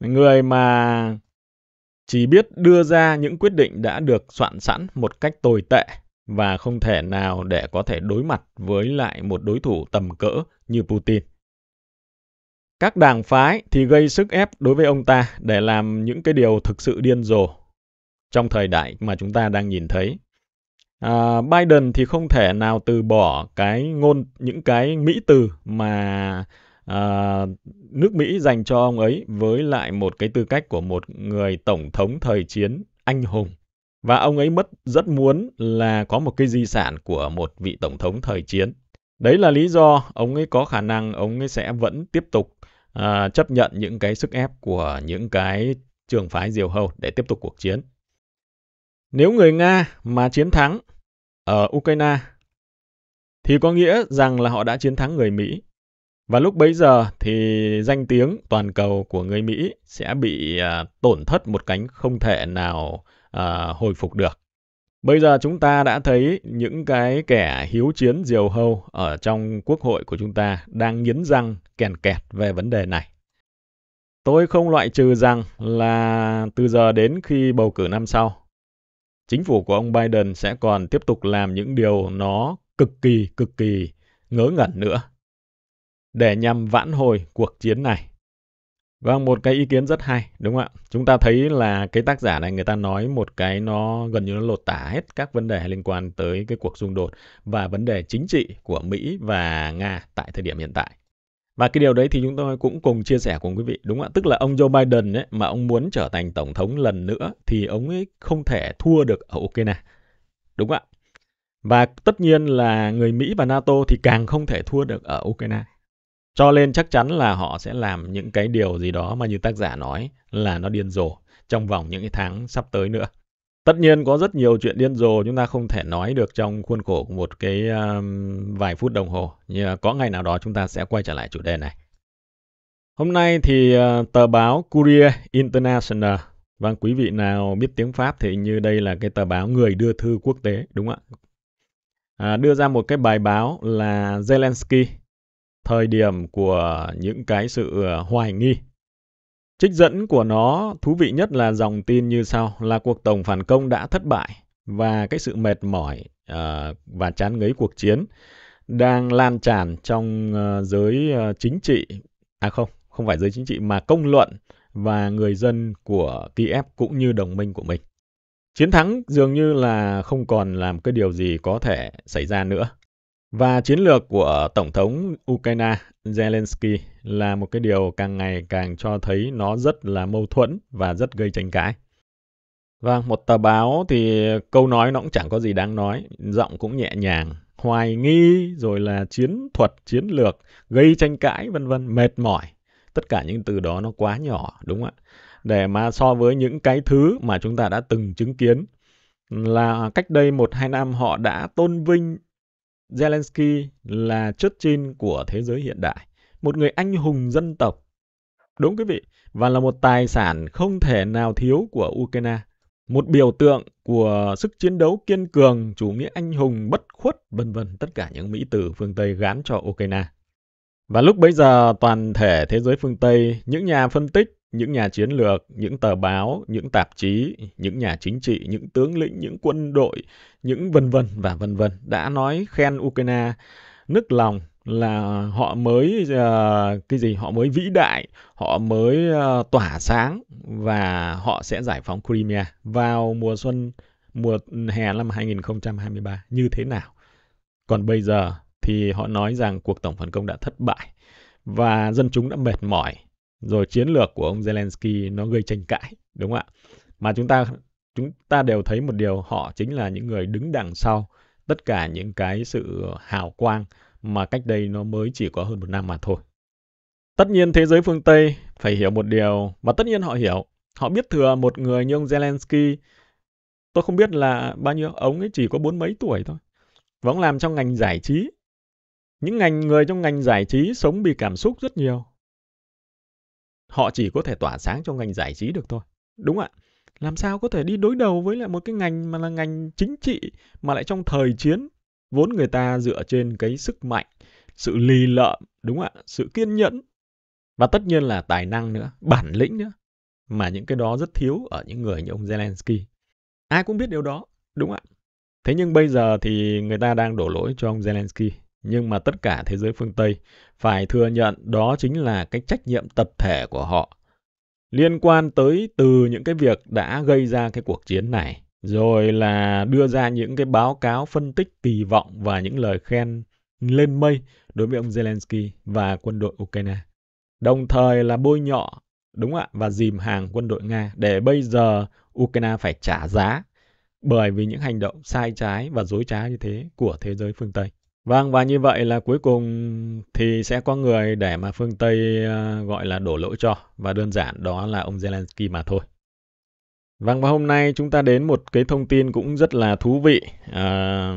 Người mà chỉ biết đưa ra những quyết định đã được soạn sẵn một cách tồi tệ và không thể nào để có thể đối mặt với lại một đối thủ tầm cỡ như Putin. Các đảng phái thì gây sức ép đối với ông ta để làm những cái điều thực sự điên rồ trong thời đại mà chúng ta đang nhìn thấy. À, Biden thì không thể nào từ bỏ cái ngôn những cái mỹ từ mà à, nước Mỹ dành cho ông ấy với lại một cái tư cách của một người tổng thống thời chiến anh hùng và ông ấy mất rất muốn là có một cái di sản của một vị tổng thống thời chiến. Đấy là lý do ông ấy có khả năng ông ấy sẽ vẫn tiếp tục à, chấp nhận những cái sức ép của những cái trường phái diều hâu để tiếp tục cuộc chiến. Nếu người Nga mà chiến thắng ở Ukraine thì có nghĩa rằng là họ đã chiến thắng người Mỹ. Và lúc bấy giờ thì danh tiếng toàn cầu của người Mỹ sẽ bị à, tổn thất một cánh không thể nào à, hồi phục được. Bây giờ chúng ta đã thấy những cái kẻ hiếu chiến diều hâu ở trong quốc hội của chúng ta đang nghiến răng kèn kẹt về vấn đề này. Tôi không loại trừ rằng là từ giờ đến khi bầu cử năm sau, chính phủ của ông Biden sẽ còn tiếp tục làm những điều nó cực kỳ cực kỳ ngớ ngẩn nữa để nhằm vãn hồi cuộc chiến này. Vâng, một cái ý kiến rất hay, đúng không ạ? Chúng ta thấy là cái tác giả này người ta nói một cái nó gần như nó lột tả hết các vấn đề liên quan tới cái cuộc xung đột và vấn đề chính trị của Mỹ và Nga tại thời điểm hiện tại. Và cái điều đấy thì chúng tôi cũng cùng chia sẻ cùng quý vị, đúng không ạ? Tức là ông Joe Biden ấy, mà ông muốn trở thành tổng thống lần nữa thì ông ấy không thể thua được ở Ukraine, đúng không ạ? Và tất nhiên là người Mỹ và NATO thì càng không thể thua được ở Ukraine cho nên chắc chắn là họ sẽ làm những cái điều gì đó mà như tác giả nói là nó điên rồ trong vòng những cái tháng sắp tới nữa. Tất nhiên có rất nhiều chuyện điên rồ chúng ta không thể nói được trong khuôn khổ một cái um, vài phút đồng hồ. Nhưng có ngày nào đó chúng ta sẽ quay trở lại chủ đề này. Hôm nay thì uh, tờ báo Courier International Vâng, quý vị nào biết tiếng Pháp thì như đây là cái tờ báo Người đưa thư quốc tế, đúng không ạ? À, đưa ra một cái bài báo là Zelensky thời điểm của những cái sự ờ, hoài nghi. Trích dẫn của nó thú vị nhất là dòng tin như sau là cuộc tổng phản công đã thất bại và cái sự mệt mỏi uh, và chán ngấy cuộc chiến đang lan tràn trong uh, giới uh, chính trị à không, không phải giới chính trị mà công luận và người dân của Kiev cũng như đồng minh của mình. Chiến thắng dường như là không còn làm cái điều gì có thể xảy ra nữa. Và chiến lược của Tổng thống Ukraine Zelensky là một cái điều càng ngày càng cho thấy nó rất là mâu thuẫn và rất gây tranh cãi. Và vâng, một tờ báo thì câu nói nó cũng chẳng có gì đáng nói, giọng cũng nhẹ nhàng, hoài nghi rồi là chiến thuật, chiến lược, gây tranh cãi vân vân, mệt mỏi. Tất cả những từ đó nó quá nhỏ đúng không ạ? Để mà so với những cái thứ mà chúng ta đã từng chứng kiến là cách đây một hai năm họ đã tôn vinh Zelensky là Churchill của thế giới hiện đại, một người anh hùng dân tộc. Đúng quý vị, và là một tài sản không thể nào thiếu của Ukraine, một biểu tượng của sức chiến đấu kiên cường, chủ nghĩa anh hùng bất khuất, vân vân tất cả những mỹ từ phương Tây gán cho Ukraine. Và lúc bấy giờ toàn thể thế giới phương Tây, những nhà phân tích những nhà chiến lược, những tờ báo, những tạp chí, những nhà chính trị, những tướng lĩnh, những quân đội, những vân vân và vân vân đã nói khen Ukraine nức lòng là họ mới uh, cái gì họ mới vĩ đại, họ mới uh, tỏa sáng và họ sẽ giải phóng Crimea vào mùa xuân mùa hè năm 2023 như thế nào. Còn bây giờ thì họ nói rằng cuộc tổng phản công đã thất bại và dân chúng đã mệt mỏi rồi chiến lược của ông Zelensky nó gây tranh cãi đúng không ạ mà chúng ta chúng ta đều thấy một điều họ chính là những người đứng đằng sau tất cả những cái sự hào quang mà cách đây nó mới chỉ có hơn một năm mà thôi tất nhiên thế giới phương Tây phải hiểu một điều mà tất nhiên họ hiểu họ biết thừa một người như ông Zelensky tôi không biết là bao nhiêu ông ấy chỉ có bốn mấy tuổi thôi và ông làm trong ngành giải trí những ngành người trong ngành giải trí sống bị cảm xúc rất nhiều Họ chỉ có thể tỏa sáng trong ngành giải trí được thôi. Đúng ạ. Làm sao có thể đi đối đầu với lại một cái ngành mà là ngành chính trị mà lại trong thời chiến vốn người ta dựa trên cái sức mạnh, sự lì lợm, đúng ạ, sự kiên nhẫn và tất nhiên là tài năng nữa, bản lĩnh nữa mà những cái đó rất thiếu ở những người như ông Zelensky. Ai cũng biết điều đó, đúng ạ. Thế nhưng bây giờ thì người ta đang đổ lỗi cho ông Zelensky, nhưng mà tất cả thế giới phương Tây phải thừa nhận đó chính là cái trách nhiệm tập thể của họ. Liên quan tới từ những cái việc đã gây ra cái cuộc chiến này, rồi là đưa ra những cái báo cáo phân tích kỳ vọng và những lời khen lên mây đối với ông Zelensky và quân đội Ukraine. Đồng thời là bôi nhọ, đúng ạ, và dìm hàng quân đội Nga để bây giờ Ukraine phải trả giá bởi vì những hành động sai trái và dối trá như thế của thế giới phương Tây. Vâng, và như vậy là cuối cùng thì sẽ có người để mà phương Tây ờ, gọi là đổ lỗi cho và đơn giản đó là ông Zelensky mà thôi. Vâng, và hôm nay chúng ta đến một cái thông tin cũng rất là thú vị. À,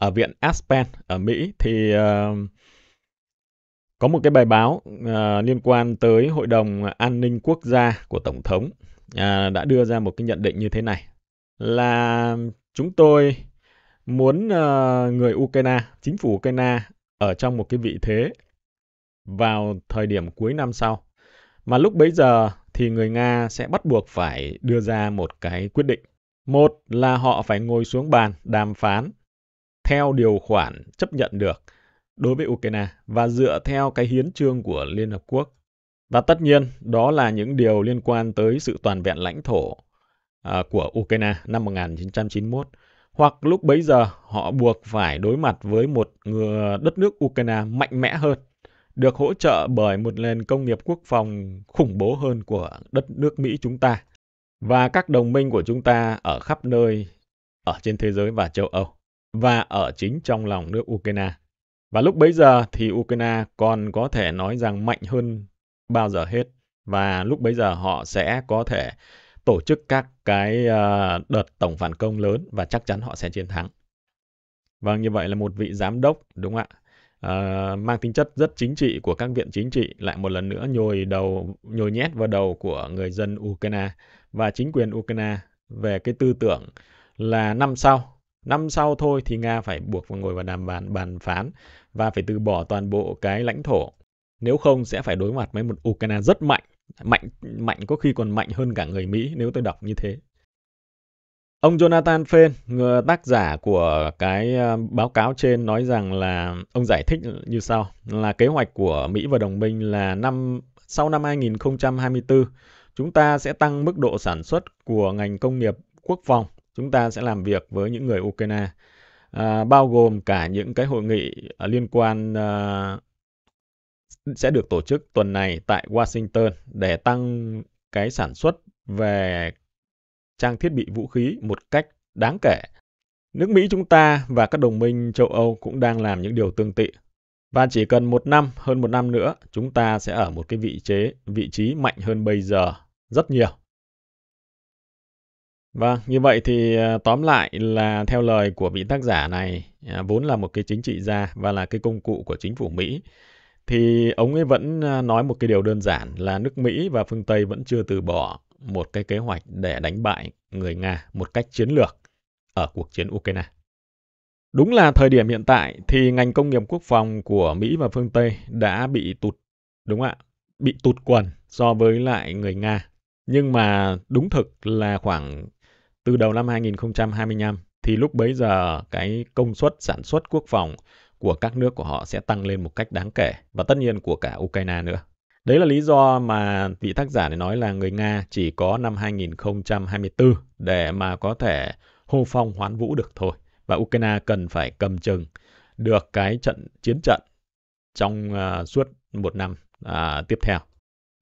ở viện Aspen ở Mỹ thì uh, có một cái bài báo uh, liên quan tới Hội đồng An ninh Quốc gia của Tổng thống uh, đã đưa ra một cái nhận định như thế này là chúng tôi muốn ờ, người Ukraine, chính phủ Ukraine ở trong một cái vị thế vào thời điểm cuối năm sau. Mà lúc bấy giờ thì người Nga sẽ bắt buộc phải đưa ra một cái quyết định. Một là họ phải ngồi xuống bàn đàm phán theo điều khoản chấp nhận được đối với Ukraine và dựa theo cái hiến trương của Liên Hợp Quốc. Và tất nhiên, đó là những điều liên quan tới sự toàn vẹn lãnh thổ ờ, của Ukraine năm 1991 hoặc lúc bấy giờ họ buộc phải đối mặt với một đất nước Ukraine mạnh mẽ hơn, được hỗ trợ bởi một nền công nghiệp quốc phòng khủng bố hơn của đất nước Mỹ chúng ta và các đồng minh của chúng ta ở khắp nơi ở trên thế giới và châu Âu và ở chính trong lòng nước Ukraine. Và lúc bấy giờ thì Ukraine còn có thể nói rằng mạnh hơn bao giờ hết và lúc bấy giờ họ sẽ có thể tổ chức các cái ờ, đợt tổng phản công lớn và chắc chắn họ sẽ chiến thắng. Vâng, như vậy là một vị giám đốc, đúng không ạ? Uh, mang tính chất rất chính trị của các viện chính trị lại một lần nữa nhồi đầu nhồi nhét vào đầu của người dân Ukraine và chính quyền Ukraine về cái tư tưởng là năm sau năm sau thôi thì Nga phải buộc ngồi vào đàm bàn bàn phán và phải từ bỏ toàn bộ cái lãnh thổ nếu không sẽ phải đối mặt với một Ukraine rất mạnh mạnh mạnh có khi còn mạnh hơn cả người Mỹ nếu tôi đọc như thế. Ông Jonathan Fain, người tác giả của cái ờ, báo cáo trên nói rằng là ông giải thích như sau là kế hoạch của Mỹ và đồng minh là năm sau năm 2024 chúng ta sẽ tăng mức độ sản xuất của ngành công nghiệp quốc phòng. Chúng ta sẽ làm việc với những người Ukraine, à, bao gồm cả những cái hội nghị liên quan à, sẽ được tổ chức tuần này tại Washington để tăng cái sản xuất về trang thiết bị vũ khí một cách đáng kể. Nước Mỹ chúng ta và các đồng minh châu Âu cũng đang làm những điều tương tự. Và chỉ cần một năm, hơn một năm nữa, chúng ta sẽ ở một cái vị trí, vị trí mạnh hơn bây giờ rất nhiều. Và vâng, như vậy thì ờ, tóm lại là theo lời của vị tác giả này, à, vốn là một cái chính trị gia và là cái công cụ của chính phủ Mỹ thì ông ấy vẫn à, nói một cái điều đơn giản là nước Mỹ và phương Tây vẫn chưa từ bỏ một cái kế hoạch để đánh bại người Nga một cách chiến lược ở cuộc chiến Ukraine. Đúng là thời điểm hiện tại thì ngành công nghiệp quốc phòng của Mỹ và phương Tây đã bị tụt, đúng ạ, bị tụt quần so với lại người Nga. Nhưng mà đúng thực là khoảng từ đầu năm 2025 thì lúc bấy giờ cái công suất sản xuất quốc phòng của các nước của họ sẽ tăng lên một cách đáng kể và tất nhiên của cả Ukraine nữa. Đấy là lý do mà vị tác giả này nói là người Nga chỉ có năm 2024 để mà có thể hô phong hoán vũ được thôi và Ukraine cần phải cầm chừng được cái trận chiến trận trong uh, suốt một năm uh, tiếp theo.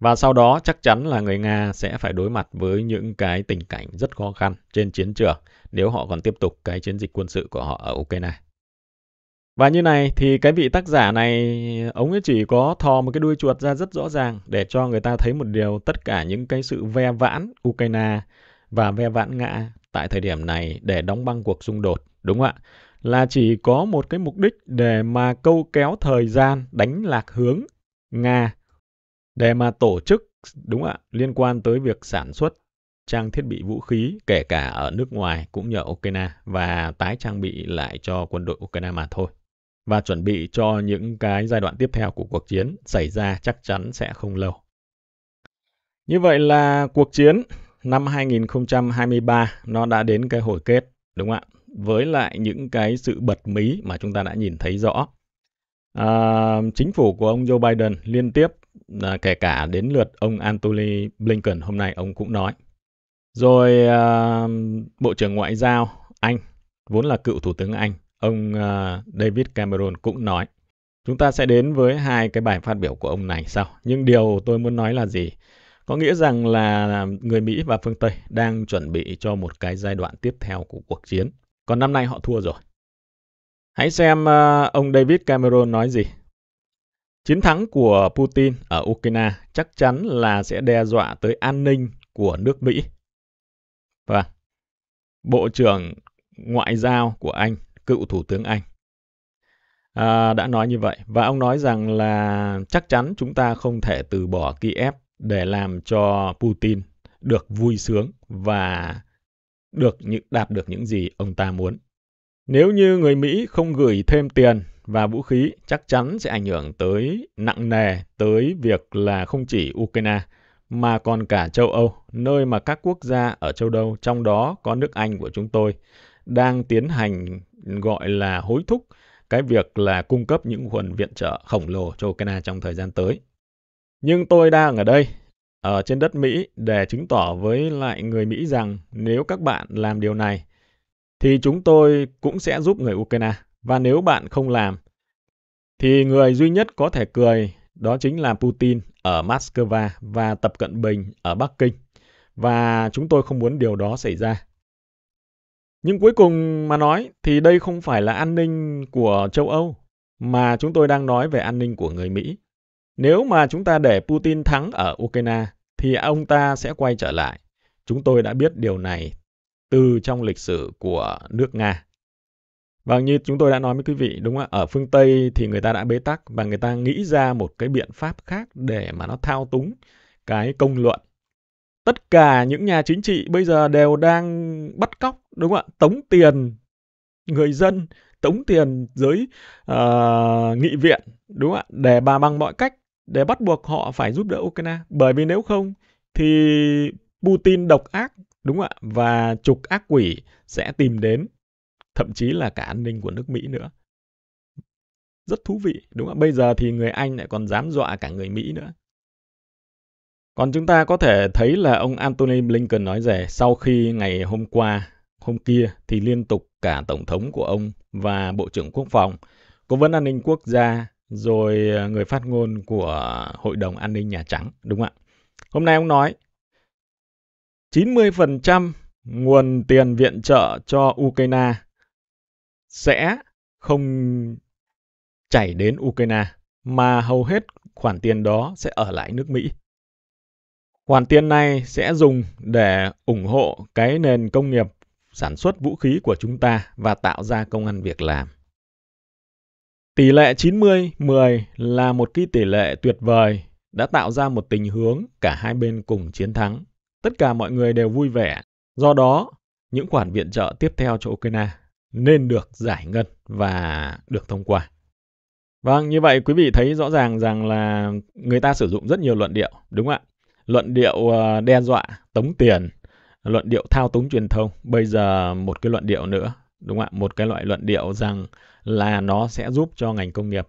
Và sau đó chắc chắn là người Nga sẽ phải đối mặt với những cái tình cảnh rất khó khăn trên chiến trường nếu họ còn tiếp tục cái chiến dịch quân sự của họ ở Ukraine. Và như này thì cái vị tác giả này ống ấy chỉ có thò một cái đuôi chuột ra rất rõ ràng để cho người ta thấy một điều tất cả những cái sự ve vãn Ukraine và ve vãn ngã tại thời điểm này để đóng băng cuộc xung đột, đúng không ạ? Là chỉ có một cái mục đích để mà câu kéo thời gian đánh lạc hướng Nga để mà tổ chức đúng không ạ liên quan tới việc sản xuất trang thiết bị vũ khí kể cả ở nước ngoài cũng như ở Ukraine và tái trang bị lại cho quân đội Ukraine mà thôi và chuẩn bị cho những cái giai đoạn tiếp theo của cuộc chiến xảy ra chắc chắn sẽ không lâu. Như vậy là cuộc chiến năm 2023 nó đã đến cái hồi kết, đúng không ạ? Với lại những cái sự bật mí mà chúng ta đã nhìn thấy rõ. À, chính phủ của ông Joe Biden liên tiếp, à, kể cả đến lượt ông Antony Blinken hôm nay ông cũng nói. Rồi à, Bộ trưởng Ngoại giao Anh, vốn là cựu Thủ tướng Anh, Ông à, David Cameron cũng nói. Chúng ta sẽ đến với hai cái bài phát biểu của ông này sau. Nhưng điều tôi muốn nói là gì? Có nghĩa rằng là người Mỹ và phương Tây đang chuẩn bị cho một cái giai đoạn tiếp theo của cuộc chiến. Còn năm nay họ thua rồi. Hãy xem à, ông David Cameron nói gì. Chiến thắng của Putin ở Ukraine chắc chắn là sẽ đe dọa tới an ninh của nước Mỹ. Và Bộ trưởng Ngoại giao của Anh cựu Thủ tướng Anh. À, đã nói như vậy và ông nói rằng là chắc chắn chúng ta không thể từ bỏ Kiev để làm cho Putin được vui sướng và được những đạt được những gì ông ta muốn. Nếu như người Mỹ không gửi thêm tiền và vũ khí chắc chắn sẽ ảnh hưởng tới nặng nề tới việc là không chỉ Ukraine mà còn cả châu Âu, nơi mà các quốc gia ở châu Âu, trong đó có nước Anh của chúng tôi, đang tiến hành gọi là hối thúc cái việc là cung cấp những nguồn viện trợ khổng lồ cho Ukraine trong thời gian tới. Nhưng tôi đang ở đây, ở trên đất Mỹ để chứng tỏ với lại người Mỹ rằng nếu các bạn làm điều này thì chúng tôi cũng sẽ giúp người Ukraine. Và nếu bạn không làm thì người duy nhất có thể cười đó chính là Putin ở Moscow và Tập Cận Bình ở Bắc Kinh. Và chúng tôi không muốn điều đó xảy ra. Nhưng cuối cùng mà nói thì đây không phải là an ninh của châu Âu mà chúng tôi đang nói về an ninh của người Mỹ. Nếu mà chúng ta để Putin thắng ở Ukraine thì ông ta sẽ quay trở lại. Chúng tôi đã biết điều này từ trong lịch sử của nước Nga. Và vâng, như chúng tôi đã nói với quý vị, đúng không ạ? Ở phương Tây thì người ta đã bế tắc và người ta nghĩ ra một cái biện pháp khác để mà nó thao túng cái công luận tất cả những nhà chính trị bây giờ đều đang bắt cóc đúng không ạ tống tiền người dân tống tiền giới uh, nghị viện đúng không ạ để bà bằng mọi cách để bắt buộc họ phải giúp đỡ Ukraine bởi vì nếu không thì Putin độc ác đúng không ạ và trục ác quỷ sẽ tìm đến thậm chí là cả an ninh của nước Mỹ nữa rất thú vị đúng không ạ bây giờ thì người Anh lại còn dám dọa cả người Mỹ nữa còn chúng ta có thể thấy là ông Antony Blinken nói rằng sau khi ngày hôm qua, hôm kia thì liên tục cả Tổng thống của ông và Bộ trưởng Quốc phòng, Cố vấn An ninh Quốc gia, rồi ờ, người phát ngôn của Hội đồng An ninh Nhà Trắng, đúng không ạ? Hôm nay ông nói 90% nguồn tiền viện trợ cho Ukraine sẽ không chảy đến Ukraine mà hầu hết khoản tiền đó sẽ ở lại nước Mỹ. Khoản tiền này sẽ dùng để ủng hộ cái nền công nghiệp sản xuất vũ khí của chúng ta và tạo ra công ăn việc làm. Tỷ lệ 90-10 là một cái tỷ lệ tuyệt vời đã tạo ra một tình hướng cả hai bên cùng chiến thắng. Tất cả mọi người đều vui vẻ. Do đó, những khoản viện trợ tiếp theo cho Ukraine nên được giải ngân và được thông qua. Vâng, như vậy quý vị thấy rõ ràng rằng là người ta sử dụng rất nhiều luận điệu, đúng không ạ? luận điệu ờ, đe dọa tống tiền luận điệu thao túng truyền thông bây giờ một cái luận điệu nữa đúng không ạ một cái loại luận điệu rằng là nó sẽ giúp cho ngành công nghiệp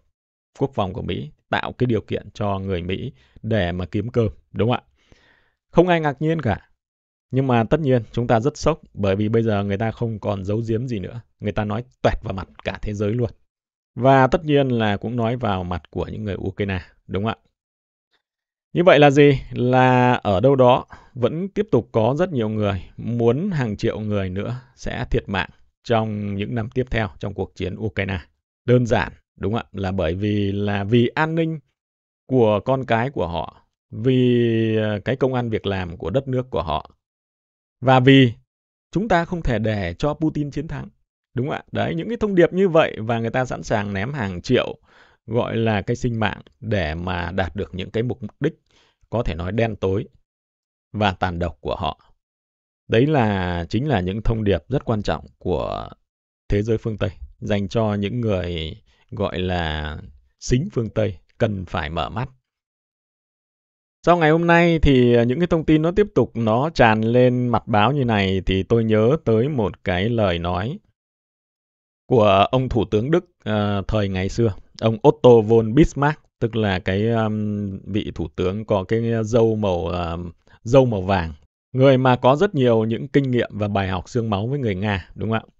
quốc phòng của Mỹ tạo cái điều kiện cho người Mỹ để mà kiếm cơm đúng không ạ không ai ngạc nhiên cả nhưng mà tất nhiên chúng ta rất sốc bởi vì bây giờ người ta không còn giấu giếm gì nữa người ta nói toẹt vào mặt cả thế giới luôn và tất nhiên là cũng nói vào mặt của những người Ukraine đúng không ạ như vậy là gì? Là ở đâu đó vẫn tiếp tục có rất nhiều người, muốn hàng triệu người nữa sẽ thiệt mạng trong những năm tiếp theo trong cuộc chiến Ukraine. Đơn giản, đúng không ạ? Là bởi vì là vì an ninh của con cái của họ, vì ờ, cái công ăn việc làm của đất nước của họ. Và vì chúng ta không thể để cho Putin chiến thắng. Đúng ạ, đấy, những cái thông điệp như vậy và người ta sẵn sàng ném hàng triệu gọi là cái sinh mạng để mà đạt được những cái mục đích có thể nói đen tối và tàn độc của họ. Đấy là chính là những thông điệp rất quan trọng của thế giới phương Tây dành cho những người gọi là xính phương Tây cần phải mở mắt. Sau ngày hôm nay thì những cái thông tin nó tiếp tục nó tràn lên mặt báo như này thì tôi nhớ tới một cái lời nói của ông thủ tướng Đức uh, thời ngày xưa, ông Otto von Bismarck tức là cái um, vị thủ tướng có cái dâu màu uh, dâu màu vàng người mà có rất nhiều những kinh nghiệm và bài học xương máu với người nga đúng không ạ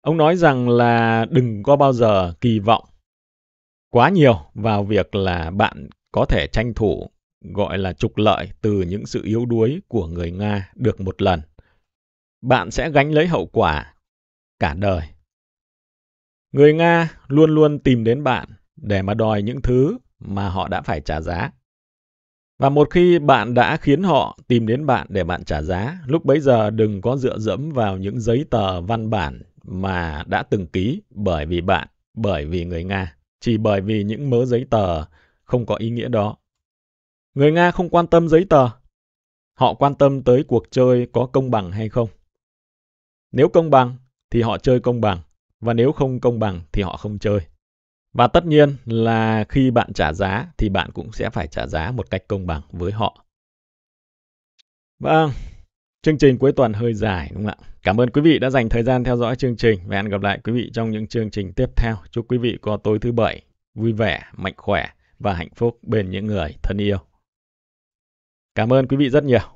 ông nói rằng là đừng có bao giờ kỳ vọng quá nhiều vào việc là bạn có thể tranh thủ gọi là trục lợi từ những sự yếu đuối của người nga được một lần bạn sẽ gánh lấy hậu quả cả đời người nga luôn luôn tìm đến bạn để mà đòi những thứ mà họ đã phải trả giá. Và một khi bạn đã khiến họ tìm đến bạn để bạn trả giá, lúc bấy giờ đừng có dựa dẫm vào những giấy tờ văn bản mà đã từng ký bởi vì bạn, bởi vì người Nga, chỉ bởi vì những mớ giấy tờ không có ý nghĩa đó. Người Nga không quan tâm giấy tờ, họ quan tâm tới cuộc chơi có công bằng hay không. Nếu công bằng thì họ chơi công bằng, và nếu không công bằng thì họ không chơi. Và tất nhiên là khi bạn trả giá thì bạn cũng sẽ phải trả giá một cách công bằng với họ. Vâng, chương trình cuối tuần hơi dài đúng không ạ? Cảm ơn quý vị đã dành thời gian theo dõi chương trình và hẹn gặp lại quý vị trong những chương trình tiếp theo. Chúc quý vị có tối thứ bảy vui vẻ, mạnh khỏe và hạnh phúc bên những người thân yêu. Cảm ơn quý vị rất nhiều.